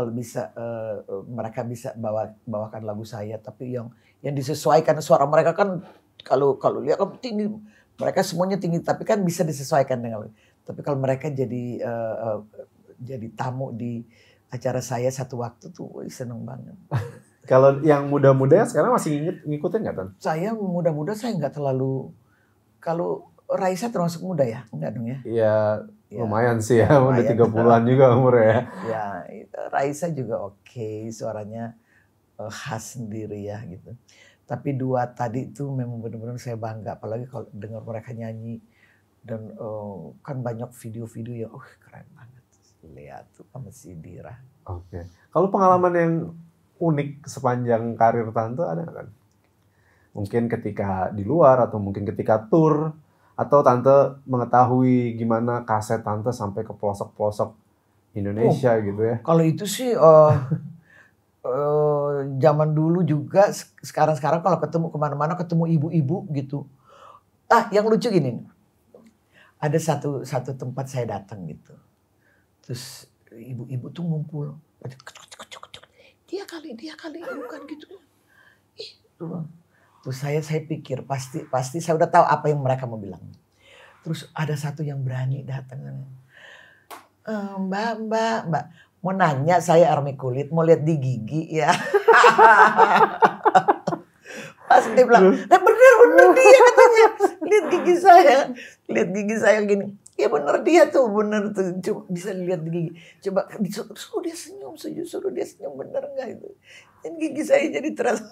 kalau bisa uh, mereka bisa bawa bawakan lagu saya tapi yang yang disesuaikan suara mereka kan kalau kalau lihat kan tinggi mereka semuanya tinggi tapi kan bisa disesuaikan dengan tapi kalau mereka jadi uh, uh, jadi tamu di acara saya satu waktu tuh woy, seneng banget. Kalau yang muda-muda sekarang masih ngikut, ngikutin nggak, Tan? Saya muda-muda saya nggak terlalu. Kalau Raisa termasuk muda ya, enggak dong ya? Iya, Ya, lumayan sih ya, lumayan udah tiga bulan juga umurnya ya. Ya, itu, Raisa juga oke, okay, suaranya eh, khas sendiri ya gitu. Tapi dua tadi itu memang benar-benar saya bangga, apalagi kalau dengar mereka nyanyi dan uh, kan banyak video-video yang, oh keren banget lihat tuh sama si Dira. Oke, okay. kalau pengalaman yang unik sepanjang karir tante ada kan? Mungkin ketika di luar atau mungkin ketika tour atau tante mengetahui gimana kaset tante sampai ke pelosok-pelosok Indonesia oh, gitu ya. Kalau itu sih uh, uh, zaman dulu juga sekarang-sekarang kalau ketemu kemana-mana ketemu ibu-ibu gitu. Ah yang lucu gini, ada satu satu tempat saya datang gitu, terus ibu-ibu tuh ngumpul, dia kali dia kali bukan gitu, ih, Terus saya saya pikir pasti pasti saya udah tahu apa yang mereka mau bilang. Terus ada satu yang berani datang. Ehm, mbak, mbak, mbak, mau nanya saya army kulit, mau lihat di gigi ya. Pas dia bilang, nah bener bener dia katanya, lihat gigi saya, lihat gigi saya gini. Ya bener dia tuh, bener tuh. Coba bisa lihat di gigi. Coba disuruh dia senyum, suruh dia senyum bener nggak itu dan gigi saya jadi terasa.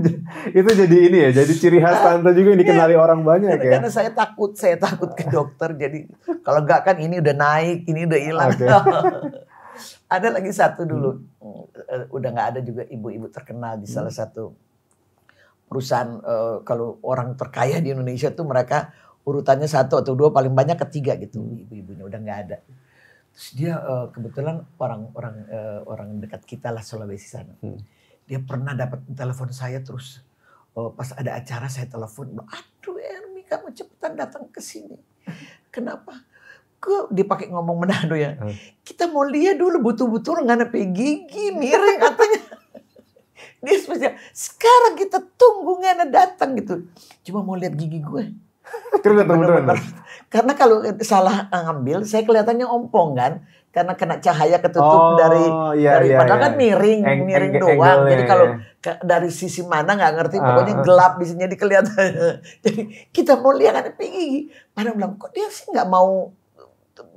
itu jadi ini ya, jadi ciri khas tante juga yang dikenali iya. orang banyak karena, ya. Karena saya takut, saya takut ke dokter. Jadi kalau enggak kan ini udah naik, ini udah hilang. Okay. ada lagi satu dulu, hmm. udah nggak ada juga ibu-ibu terkenal di hmm. salah satu perusahaan. Uh, kalau orang terkaya di Indonesia tuh mereka urutannya satu atau dua, paling banyak ketiga gitu hmm. ibu-ibunya udah nggak ada. Terus dia uh, kebetulan orang-orang uh, orang dekat kita lah Sulawesi sana. Hmm dia pernah dapat telepon saya terus oh, pas ada acara saya telepon, aduh Ermi kamu cepetan datang ke sini. Kenapa? Kok dipakai ngomong menado ya? Hmm. Kita mau lihat dulu butuh-butuh ada gigi miring katanya. Dia sebenarnya Sekarang kita tunggu nggak ada datang gitu. Cuma mau lihat gigi gue. Terus datang Karena kalau salah ngambil, saya kelihatannya ompong kan karena kena cahaya ketutup oh, dari iya, dari iya, padahal iya. kan miring eng, miring doang angle jadi kalau iya. dari sisi mana nggak ngerti ah, pokoknya ah. gelap di sini jadi kelihatan jadi kita mau lihat kan gigi pada bilang kok dia sih nggak mau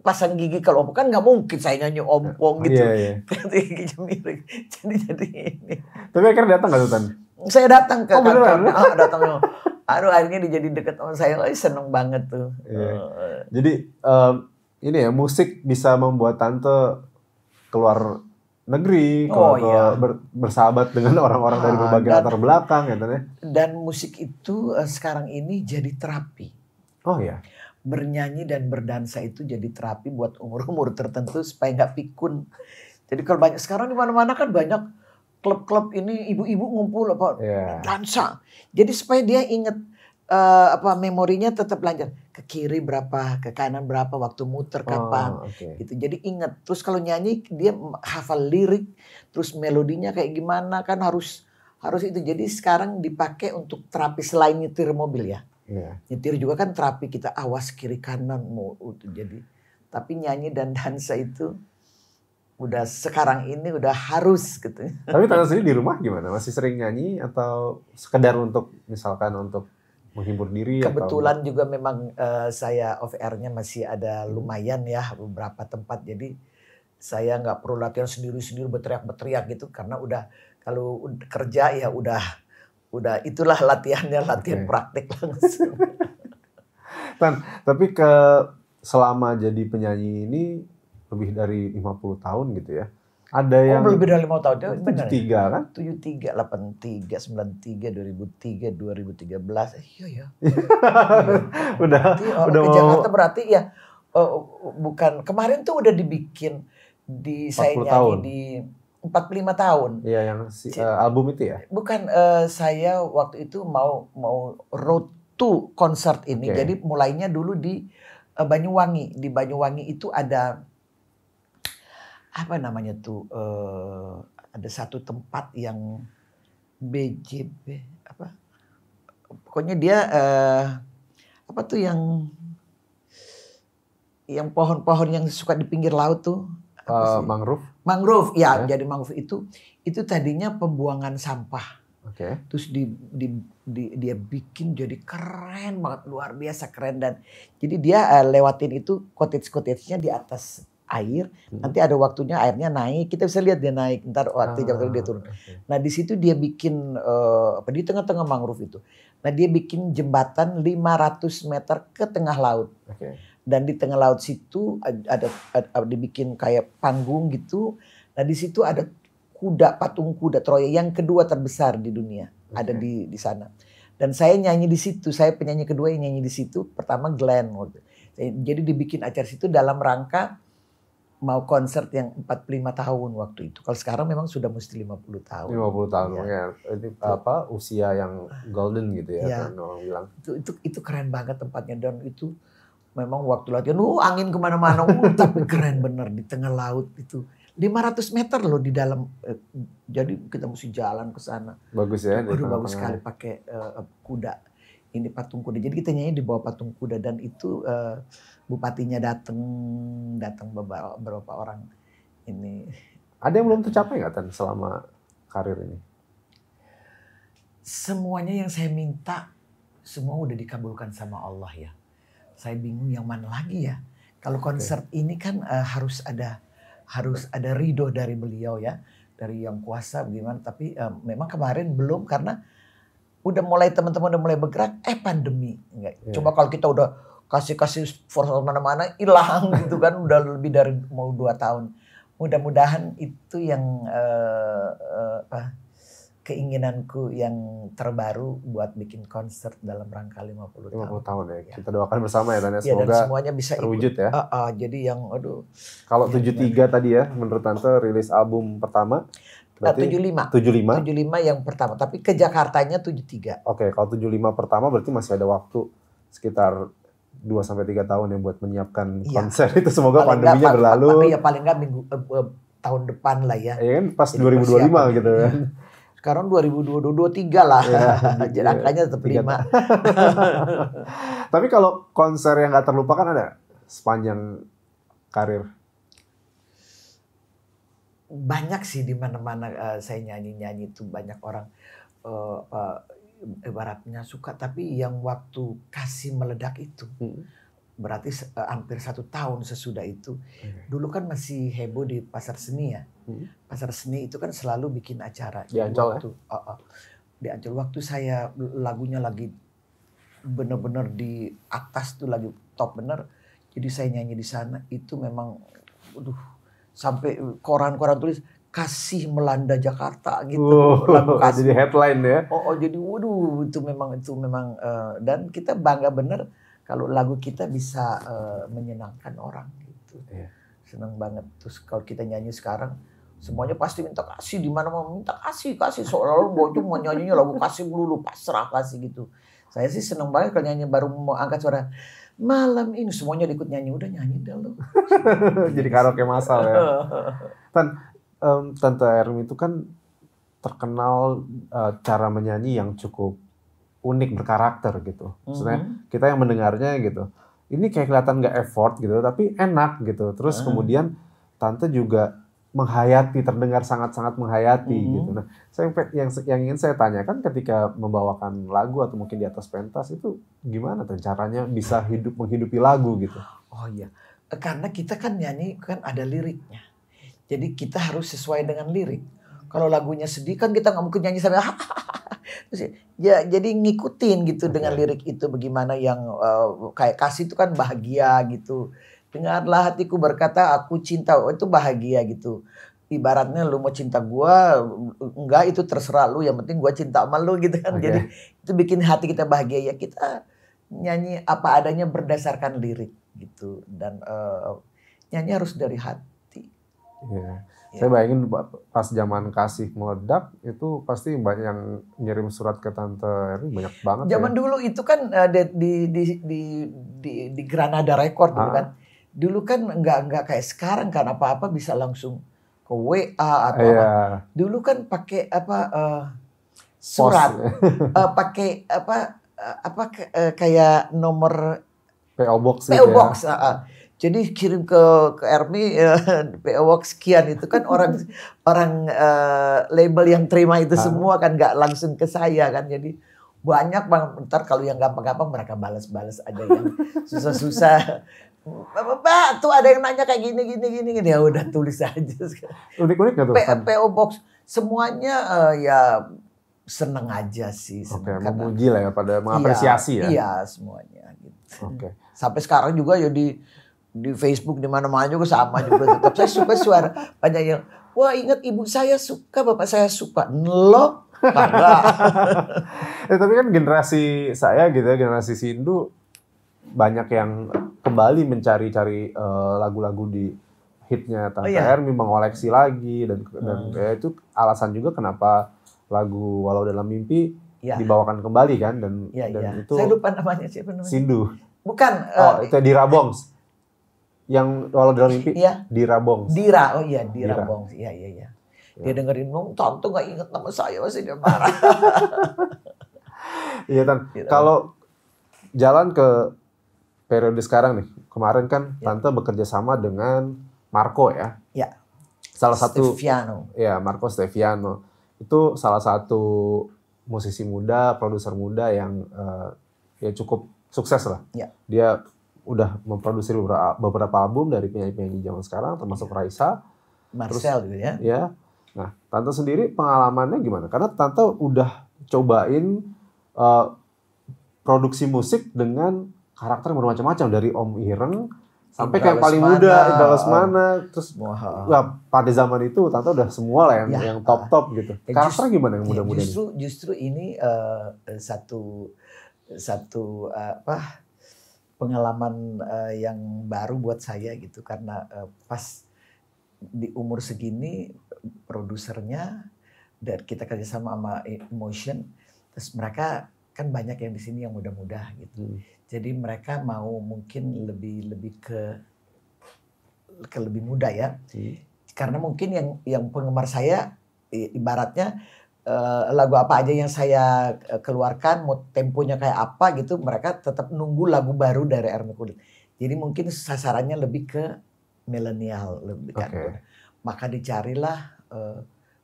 pasang gigi kalau om kan nggak mungkin Saya saingannya ompong ah, gitu iya, iya. miring jadi jadi ini tapi akhirnya datang nggak tuh saya datang ke oh, kantor oh, datang aduh akhirnya dijadi deket sama saya oh, seneng banget tuh iya. Oh. jadi um, ini ya musik bisa membuat tante keluar negeri oh, iya. ber, bersahabat dengan orang-orang nah, dari ah, berbagai dan, latar belakang gitu ya. Dan musik itu uh, sekarang ini jadi terapi. Oh ya. Bernyanyi dan berdansa itu jadi terapi buat umur-umur tertentu supaya nggak pikun. Jadi kalau banyak sekarang di mana-mana kan banyak klub-klub ini ibu-ibu ngumpul apa yeah. dansa. Jadi supaya dia inget uh, apa memorinya tetap lancar ke kiri berapa ke kanan berapa waktu muter oh, kapan okay. gitu jadi ingat terus kalau nyanyi dia hafal lirik terus melodinya kayak gimana kan harus harus itu jadi sekarang dipakai untuk terapi selain nyetir mobil ya yeah. nyetir juga kan terapi kita awas kiri kanan mau itu jadi tapi nyanyi dan dansa itu udah sekarang ini udah harus gitu. Tapi tanda sendiri di rumah gimana? Masih sering nyanyi atau sekedar untuk misalkan untuk menghibur diri kebetulan atau... juga memang uh, saya off airnya masih ada hmm. lumayan ya beberapa tempat jadi saya nggak perlu latihan sendiri-sendiri berteriak-berteriak gitu karena udah kalau kerja ya udah udah itulah latihannya latihan okay. praktik langsung. Tan, tapi ke selama jadi penyanyi ini lebih dari 50 tahun gitu ya. Ada oh, yang oh, lebih dari lima tahun. Ya? Tujuh tiga kan? Tujuh tiga, delapan tiga, sembilan tiga, dua ribu tiga, dua ribu tiga belas. Iya iya. udah, berarti, oh, udah ke mau... Jakarta berarti ya oh, bukan kemarin tuh udah dibikin di saya nyanyi tahun. di lima tahun. Iya yang si, uh, album itu ya? Bukan uh, saya waktu itu mau mau road to concert ini. Okay. Jadi mulainya dulu di eh, Banyuwangi. Di Banyuwangi itu ada apa namanya tuh uh, ada satu tempat yang BJB apa pokoknya dia uh, apa tuh yang yang pohon-pohon yang suka di pinggir laut tuh uh, mangrove mangrove ya okay. Ya. jadi mangrove itu itu tadinya pembuangan sampah okay. terus di, di, di dia bikin jadi keren banget luar biasa keren dan jadi dia uh, lewatin itu cottage cottage-nya di atas air, hmm. nanti ada waktunya airnya naik, kita bisa lihat dia naik, ntar waktu ah, jam dia turun. Okay. Nah di situ dia bikin eh, apa di tengah-tengah mangrove itu. Nah dia bikin jembatan 500 meter ke tengah laut. Okay. Dan di tengah laut situ ada, ada, ada dibikin kayak panggung gitu. Nah di situ ada kuda patung kuda Troya yang kedua terbesar di dunia okay. ada di di sana. Dan saya nyanyi di situ, saya penyanyi kedua yang nyanyi di situ. Pertama Glenn Jadi dibikin acara situ dalam rangka mau konser yang 45 tahun waktu itu. Kalau sekarang memang sudah mesti 50 tahun. 50 tahun ya. Ini apa usia yang golden gitu ya, ya. Kan orang bilang. Itu, itu itu keren banget tempatnya dan itu memang waktu latihan uh angin kemana mana uh, tapi keren bener di tengah laut itu. 500 meter loh di dalam eh, jadi kita mesti jalan ke sana. Bagus ya. itu bagus sekali pakai uh, kuda. Ini patung kuda. Jadi kita nyanyi di bawah patung kuda dan itu uh, bupatinya datang, datang beberapa orang ini. Ada yang belum tercapai nggak Tan selama karir ini? Semuanya yang saya minta semua udah dikabulkan sama Allah ya. Saya bingung yang mana lagi ya. Kalau konser okay. ini kan uh, harus ada harus ada ridho dari beliau ya, dari yang kuasa bagaimana. Tapi uh, memang kemarin belum karena udah mulai teman-teman udah mulai bergerak. Eh pandemi, Enggak. Yeah. Coba kalau kita udah kasih-kasih force mana-mana hilang gitu kan udah lebih dari mau dua tahun. Mudah-mudahan itu yang uh, uh, keinginanku yang terbaru buat bikin konser dalam rangka 50 tahun. 50 tahun ya, ya. Kita doakan bersama ya Tanya. semoga ya, semuanya bisa terwujud ikut. ya. Uh, uh, jadi yang aduh. Kalau ya, 73 ya. tadi ya menurut Tante rilis album pertama ah, berarti uh, 75. 75. 75 yang pertama, tapi ke Jakartanya 73. Oke, okay, kalau 75 pertama berarti masih ada waktu sekitar dua sampai tiga tahun yang buat menyiapkan iya. konser itu semoga paling pandeminya gak, berlalu. tapi ya paling nggak minggu eh, eh, tahun depan lah ya. Iya kan pas Jadi 2025 gitu kan. Sekarang 2022 tiga lah. Ya, Jadi angkanya tetap 5. Tapi kalau konser yang nggak terlupakan ada sepanjang karir? Banyak sih di mana-mana uh, saya nyanyi-nyanyi itu banyak orang uh, uh, ibaratnya suka tapi yang waktu kasih meledak itu hmm. berarti uh, hampir satu tahun sesudah itu hmm. dulu kan masih heboh di pasar seni ya hmm. pasar seni itu kan selalu bikin acara di Ancol waktu, ya? uh, uh, di Ancol waktu saya lagunya lagi bener-bener di atas tuh lagi top bener jadi saya nyanyi di sana itu memang aduh sampai koran-koran tulis kasih melanda Jakarta gitu oh, kasih jadi headline ya oh, oh jadi waduh itu memang itu memang uh, dan kita bangga bener kalau lagu kita bisa uh, menyenangkan orang gitu yeah. seneng banget terus kalau kita nyanyi sekarang semuanya pasti minta kasih di mana mau minta kasih kasih soalnya lu mau mau nyanyinya lagu kasih dulu pasrah kasih gitu saya sih seneng banget kalau nyanyi baru mau angkat suara malam ini semuanya ikut nyanyi udah nyanyi dah lu jadi karaoke masal ya Tan um, Tante Ermi itu kan terkenal uh, cara menyanyi yang cukup unik berkarakter gitu. Maksudnya mm -hmm. kita yang mendengarnya gitu. Ini kayak kelihatan gak effort gitu, tapi enak gitu. Terus mm. kemudian Tante juga menghayati, terdengar sangat-sangat menghayati -hmm. gitu. Nah, saya yang yang ingin saya tanyakan ketika membawakan lagu atau mungkin di atas pentas itu gimana tuh caranya bisa hidup menghidupi lagu gitu? Oh iya, karena kita kan nyanyi kan ada liriknya. Jadi kita harus sesuai dengan lirik. Kalau lagunya sedih kan kita nggak mungkin nyanyi sama ya jadi ngikutin gitu dengan iya. lirik itu bagaimana yang uh, kayak kasih itu kan bahagia gitu. Dengarlah hatiku berkata aku cinta oh, itu bahagia gitu. Ibaratnya lu mau cinta gua enggak itu terserah lu yang penting gua cinta sama lu gitu kan. Okay. Oh, jadi iya. itu bikin hati kita bahagia ya kita nyanyi apa adanya berdasarkan lirik gitu dan uh, nyanyi harus dari hati Iya. Ya. Saya bayangin pas zaman kasih meledak itu pasti banyak yang ngirim surat ke tante Erin banyak banget. Zaman ya. dulu itu kan eh, di di di di, di, di Granada Record dulu ah. kan. Dulu kan nggak nggak kayak sekarang kan apa-apa bisa langsung ke WA atau yeah. apa. Dulu kan pakai apa uh, surat uh, pakai apa uh, apa uh, kayak nomor PO box PO gitu ya. box. Ya. Uh, uh jadi kirim ke ke Ermi ya, PO Box sekian itu kan orang orang uh, label yang terima itu ah. semua kan nggak langsung ke saya kan. Jadi banyak banget ntar kalau yang gampang-gampang mereka balas-balas aja yang susah-susah Bapak tuh ada yang nanya kayak gini gini gini gini ya udah tulis aja unik-unik tuh PO box semuanya uh, ya seneng aja sih seneng okay, memuji lah ya pada iya, mengapresiasi iya, ya iya semuanya gitu oke okay. sampai sekarang juga ya di Facebook di mana-mana juga sama juga tetap saya suka suara banyak yang wah ingat ibu saya suka bapak saya suka lo ya, eh, tapi kan generasi saya gitu ya generasi Sindu banyak yang kembali mencari-cari uh, lagu-lagu di hitnya Tante oh, iya. Hermi mengoleksi lagi dan hmm. ya, itu alasan juga kenapa lagu walau dalam mimpi ya. dibawakan kembali kan dan ya, dan ya. itu saya lupa namanya siapa namanya Sindu bukan oh uh, eh, itu di Rabongs yang walau dalam mimpi iya. Rabong. Di Ra oh iya di Rabong. Iya, iya iya iya. Dia dengerin dong, tante gak inget nama saya masih dia marah. iya kan. kalau jalan ke periode sekarang nih, kemarin kan ya. tante bekerja sama dengan Marco ya. Iya. Salah satu Steviano. Ya, Marco Stefiano Itu salah satu musisi muda, produser muda yang uh, ya cukup sukses lah. Ya. Dia udah memproduksi beberapa album dari penyanyi-penyanyi zaman sekarang termasuk iya. Raisa, Marcel terus, gitu ya. Ya. Nah, tante sendiri pengalamannya gimana? Karena tante udah cobain uh, produksi musik dengan karakter bermacam-macam dari Om Ireng sampai kayak paling muda Indra oh. mana terus wow. Ya, pada zaman itu tante udah semua lah yang ya, yang top top gitu ya, karakter gimana yang ya, muda-muda justru ini? justru ini uh, eh, satu satu eh, apa pengalaman uh, yang baru buat saya gitu karena uh, pas di umur segini produsernya dan kita kerjasama sama Emotion terus mereka kan banyak yang di sini yang muda-muda gitu hmm. jadi mereka mau mungkin lebih lebih ke ke lebih muda ya hmm. karena mungkin yang yang penggemar saya ibaratnya uh, lagu apa aja yang saya eh, keluarkan, mau temponya kayak apa gitu, mereka tetap nunggu lagu baru dari Ermi Kudus. Jadi mungkin sasarannya lebih ke milenial lebih kan. okay. Maka dicarilah uh,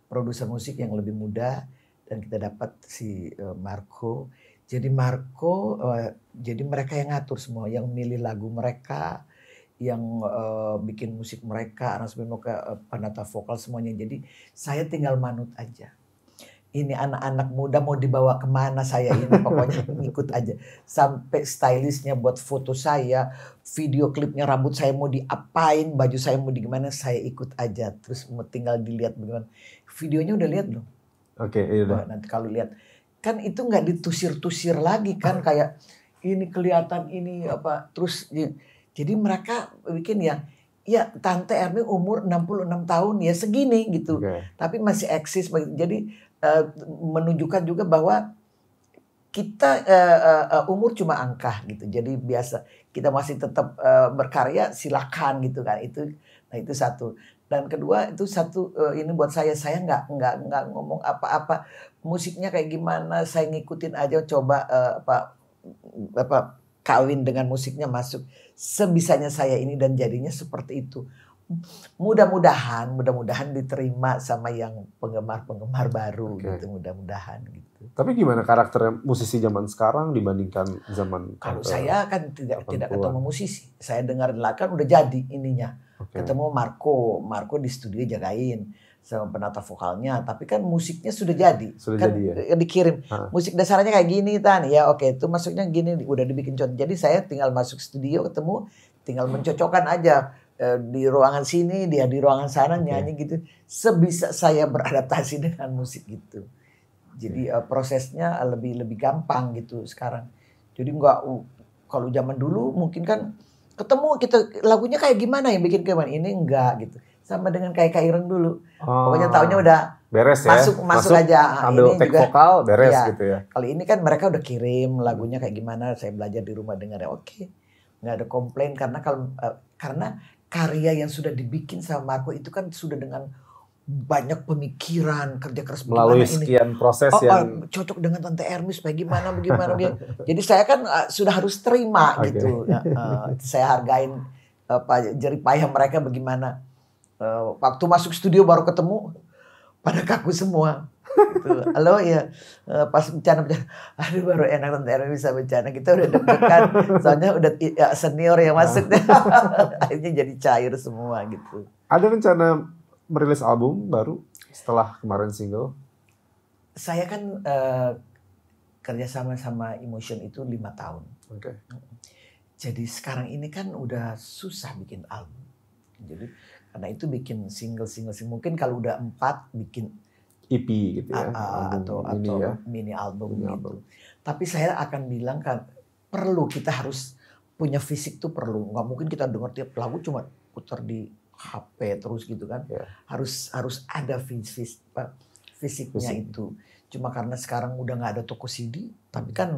produser musik yang lebih muda dan kita dapat si uh, Marco. Jadi Marco uh, jadi mereka yang ngatur semua, yang milih lagu mereka, yang uh, bikin musik mereka, aransemen mereka, uh, penata vokal semuanya. Jadi saya tinggal manut aja ini anak-anak muda mau dibawa kemana saya ini pokoknya ikut aja sampai stylistnya buat foto saya video klipnya rambut saya mau diapain baju saya mau di gimana saya ikut aja terus mau tinggal dilihat bagaimana videonya udah lihat belum oke okay, iya nanti kalau lihat kan itu nggak ditusir-tusir lagi kan ah. kayak ini kelihatan ini apa terus jadi mereka bikin ya ya tante Ermi umur 66 tahun ya segini gitu. Okay. Tapi masih eksis jadi Eh, menunjukkan juga bahwa kita uh, uh, umur cuma angka gitu. Jadi biasa kita masih tetap uh, berkarya silakan gitu kan. Itu nah itu satu. Dan kedua itu satu uh, ini buat saya saya nggak nggak nggak ngomong apa-apa musiknya kayak gimana saya ngikutin aja coba uh, apa apa kawin dengan musiknya masuk sebisanya saya ini dan jadinya seperti itu mudah-mudahan mudah-mudahan diterima sama yang penggemar-penggemar baru okay. gitu mudah-mudahan gitu. Tapi gimana karakter musisi zaman sekarang dibandingkan zaman kalau saya kan tidak 80. tidak ketemu musisi. Saya dengar kan udah jadi ininya. Okay. Ketemu Marco, Marco di studio jagain sama penata vokalnya, tapi kan musiknya sudah jadi. Sudah kan jadi ya. Eh, dikirim. Ha. Musik dasarnya kayak gini tan. Ya oke, okay, itu masuknya gini udah dibikin contoh. Jadi saya tinggal masuk studio ketemu tinggal mencocokkan aja Eh, di ruangan sini, dia di ruangan sana okay. nyanyi gitu. Sebisa saya beradaptasi dengan musik gitu. Jadi okay. uh, eh, prosesnya lebih lebih gampang gitu sekarang. Jadi nggak uh, kalau zaman dulu mungkin kan ketemu kita lagunya kayak gimana yang bikin kayak ini enggak gitu. Sama dengan kayak Kairen dulu. Oh. Pokoknya tahunya udah beres masuk, ya. Masuk masuk aja. Ah, ambil ini juga, vokal beres ya, gitu ya. Kali ini kan mereka udah kirim lagunya kayak gimana saya belajar di rumah dengar oke. Okay nggak ada komplain karena kalau uh, karena karya yang sudah dibikin sama Marco itu kan sudah dengan banyak pemikiran kerja keras melalui sekian ini. proses oh, oh yang oh, cocok dengan tante Ermis bagaimana bagaimana dia jadi saya kan uh, sudah harus terima okay. gitu uh, saya hargain apa eh, uh, jeripayah mereka bagaimana uh, waktu masuk studio baru ketemu pada kaku semua gitu. Halo ya pas bencana bencana, aduh baru enak nanti Erwin bisa bencana kita udah deg soalnya udah ya, senior yang masuk deh, akhirnya jadi cair semua gitu. Ada rencana merilis album baru setelah kemarin single? Saya kan uh, kerja sama Emotion itu lima tahun. Oke. Okay. Jadi sekarang ini kan udah susah bikin album, jadi karena itu bikin single single, sih. mungkin kalau udah empat bikin EP gitu ya. Uh, atau mini atau ya. mini album mini gitu. Album. Tapi saya akan bilang kan perlu kita harus punya fisik tuh perlu. Nggak mungkin kita dengar tiap lagu cuma putar di HP terus gitu kan. Yeah. Harus harus ada fisik fisiknya fisik. itu. Cuma karena sekarang udah nggak ada toko CD, tapi hmm. kan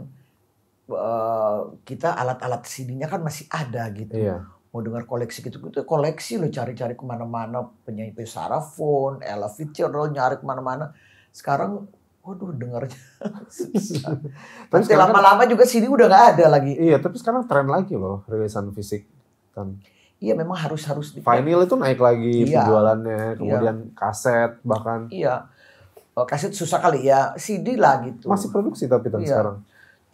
uh, kita alat-alat CD-nya kan masih ada gitu. Yeah mau dengar koleksi gitu gitu koleksi lo cari-cari kemana-mana penyanyi penyanyi Sarafon, Ella Fitzgerald nyari kemana-mana sekarang waduh dengarnya susah. Terus kan- lama-lama juga sini udah nggak ada lagi. Iya, tapi sekarang tren lagi loh rilisan fisik kan. Iya, memang harus harus. Vinyl itu naik lagi iya, penjualannya, iya. kemudian iya. kaset bahkan. Iya, oh, kaset susah kali ya, CD lah gitu. Masih produksi tapi kan iya. sekarang.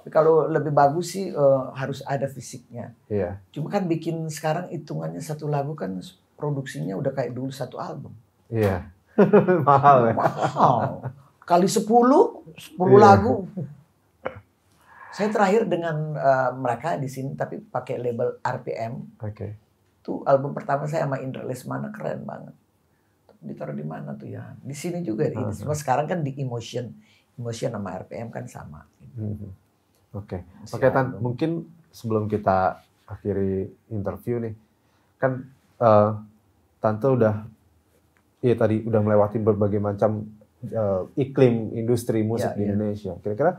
Tapi kalau lebih bagus sih uh, harus ada fisiknya. Iya. Cuma kan bikin sekarang hitungannya satu lagu kan produksinya udah kayak dulu satu album. Iya. Mahal ya. Mahal. Kali sepuluh, sepuluh iya. lagu. Saya terakhir dengan uh, mereka di sini tapi pakai label RPM. Oke. Okay. Itu album pertama saya sama Indra Lesmana keren banget. Ditaruh di mana tuh ya? Di sini juga. Ini. Cuma sekarang kan di Emotion. Emotion sama RPM kan sama. Gitu. Oke. Okay. Oke okay, Tan, mungkin sebelum kita akhiri interview nih, kan uh, Tante udah, ya tadi udah melewati berbagai macam uh, iklim industri musik yeah, di yeah. Indonesia. Kira-kira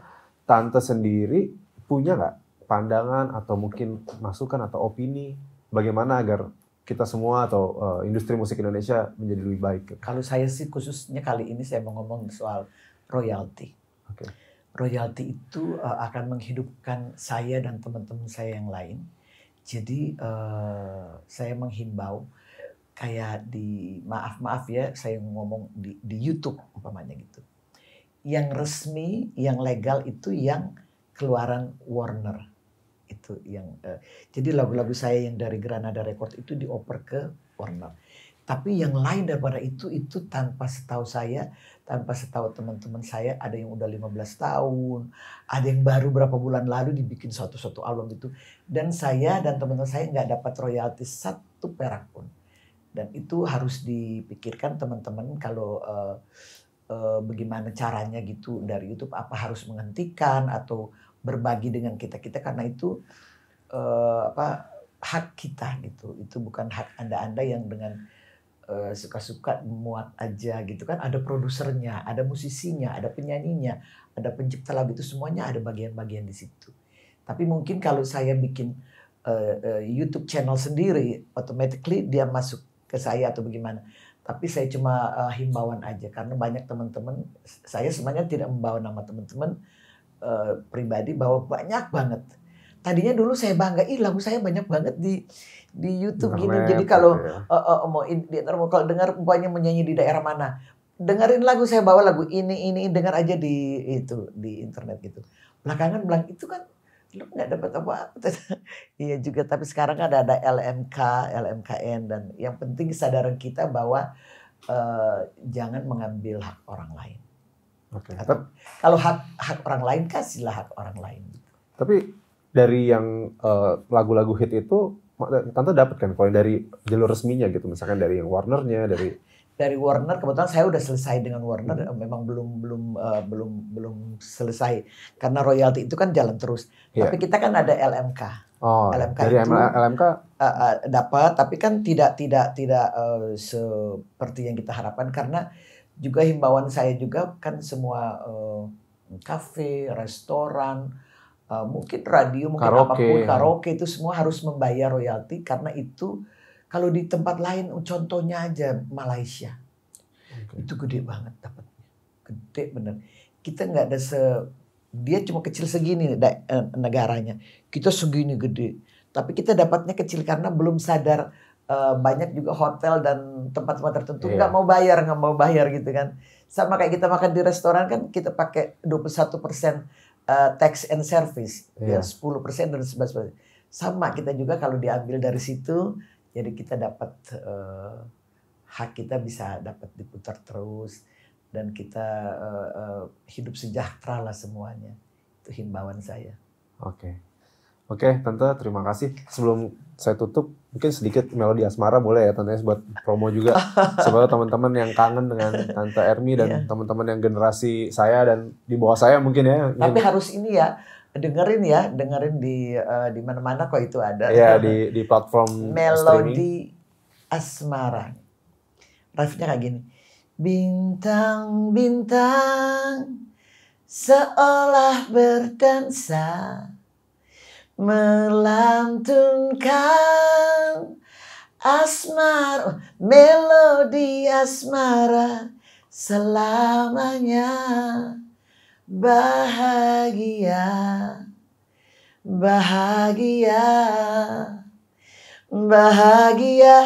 Tante sendiri punya nggak pandangan atau mungkin masukan atau opini bagaimana agar kita semua atau uh, industri musik Indonesia menjadi lebih baik? Kalau saya sih khususnya kali ini saya mau ngomong soal royalti. Okay royalti itu uh, akan menghidupkan saya dan teman-teman saya yang lain. Jadi uh, saya menghimbau kayak di maaf maaf ya saya ngomong di, di YouTube umpamanya gitu. Yang resmi, yang legal itu yang keluaran Warner itu yang uh, jadi lagu-lagu saya yang dari Granada Record itu dioper ke Warner. Tapi yang lain daripada itu itu tanpa setahu saya tanpa setahu teman-teman saya ada yang udah 15 tahun, ada yang baru berapa bulan lalu dibikin suatu-suatu album itu. Dan saya dan teman-teman saya nggak dapat royalti satu perak pun. Dan itu harus dipikirkan teman-teman kalau uh, uh, bagaimana caranya gitu dari YouTube apa harus menghentikan atau berbagi dengan kita kita karena itu uh, apa hak kita gitu. Itu bukan hak anda-anda yang dengan Eh, suka-suka muat aja gitu kan ada produsernya ada musisinya ada penyanyinya ada pencipta lagu itu semuanya ada bagian-bagian di situ tapi mungkin kalau saya bikin uh, uh, YouTube channel sendiri automatically dia masuk ke saya atau bagaimana tapi saya cuma uh, himbauan aja karena banyak teman-teman saya sebenarnya tidak membawa nama teman-teman uh, pribadi bahwa banyak banget tadinya dulu saya bangga ih lagu saya banyak banget di di YouTube gitu. Internet, gini jadi kalau gitu ya. uh, uh, mau di mau kalau dengar banyak menyanyi di daerah mana dengerin lagu saya bawa lagu ini ini dengar aja di itu di internet gitu belakangan bilang itu kan lu nggak dapat apa apa iya juga tapi sekarang ada ada LMK LMKN dan yang penting kesadaran kita bahwa uh, jangan mengambil hak orang lain okay. Atau, kalau hak hak orang lain kasihlah hak orang lain tapi dari yang lagu eh, lagu-lagu hit itu tante dapat kan kalau dari jalur resminya gitu misalkan dari yang Warnernya dari dari Warner kebetulan saya udah selesai dengan Warner hmm. memang belum belum uh, belum belum selesai karena royalti itu kan jalan terus yeah. tapi kita kan ada LMK oh, LMK dari itu LMK uh, eh, uh, dapat tapi kan tidak tidak tidak uh, seperti yang kita harapkan karena juga himbauan saya juga kan semua uh, kafe restoran Eh, mungkin radio, mungkin karaoke, apapun, ya. karaoke itu semua harus membayar royalti karena itu kalau di tempat lain, contohnya aja Malaysia, okay. itu gede banget dapatnya, gede bener. Kita nggak ada se, dia cuma kecil segini eh, negaranya, kita segini gede, tapi kita dapatnya kecil karena belum sadar eh, banyak juga hotel dan tempat-tempat tertentu iya. nggak yeah. mau bayar, nggak mau bayar gitu kan. Sama kayak kita makan di restoran kan kita pakai 21 persen Eh, tax and service ya sepuluh persen dan 11%. Sama kita juga kalau diambil dari situ jadi kita dapat uh, hak kita bisa dapat diputar terus dan kita uh, uh, hidup sejahtera lah semuanya. Itu himbauan saya. Oke. Okay. Oke, okay, Tante, terima kasih. Sebelum saya tutup, mungkin sedikit melodi asmara boleh ya, Tante, ya, buat promo juga. Sebab teman-teman yang kangen dengan Tante Ermi dan yeah. teman-teman yang generasi saya dan di bawah saya mungkin ya. Tapi ingin... harus ini ya, dengerin ya, dengerin di uh, di mana-mana kok itu ada. Iya, yeah, di di platform Melodi Asmara. Refnya kayak gini. Bintang-bintang seolah berdansa melantunkan asmara melodi asmara selamanya bahagia bahagia bahagia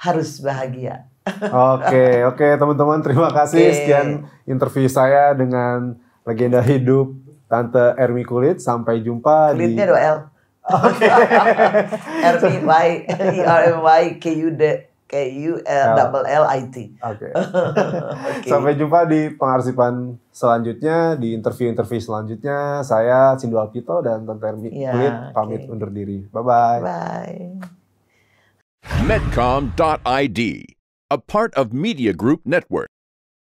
harus bahagia oke oke teman-teman terima kasih okay. sekian interview saya dengan legenda hidup Tante Ermi Kulit. Sampai jumpa Kulitnya di... Kulitnya dua L. Okay. Ermi Y, E R Y K U D K U L double L I T. Oke. Okay. okay. Sampai jumpa di pengarsipan selanjutnya, di interview-interview selanjutnya. Saya Sindu Alpito dan Tante Ermi ya, Kulit pamit okay. undur diri. Bye-bye. Bye. Medcom.id, a part of Media Group Network.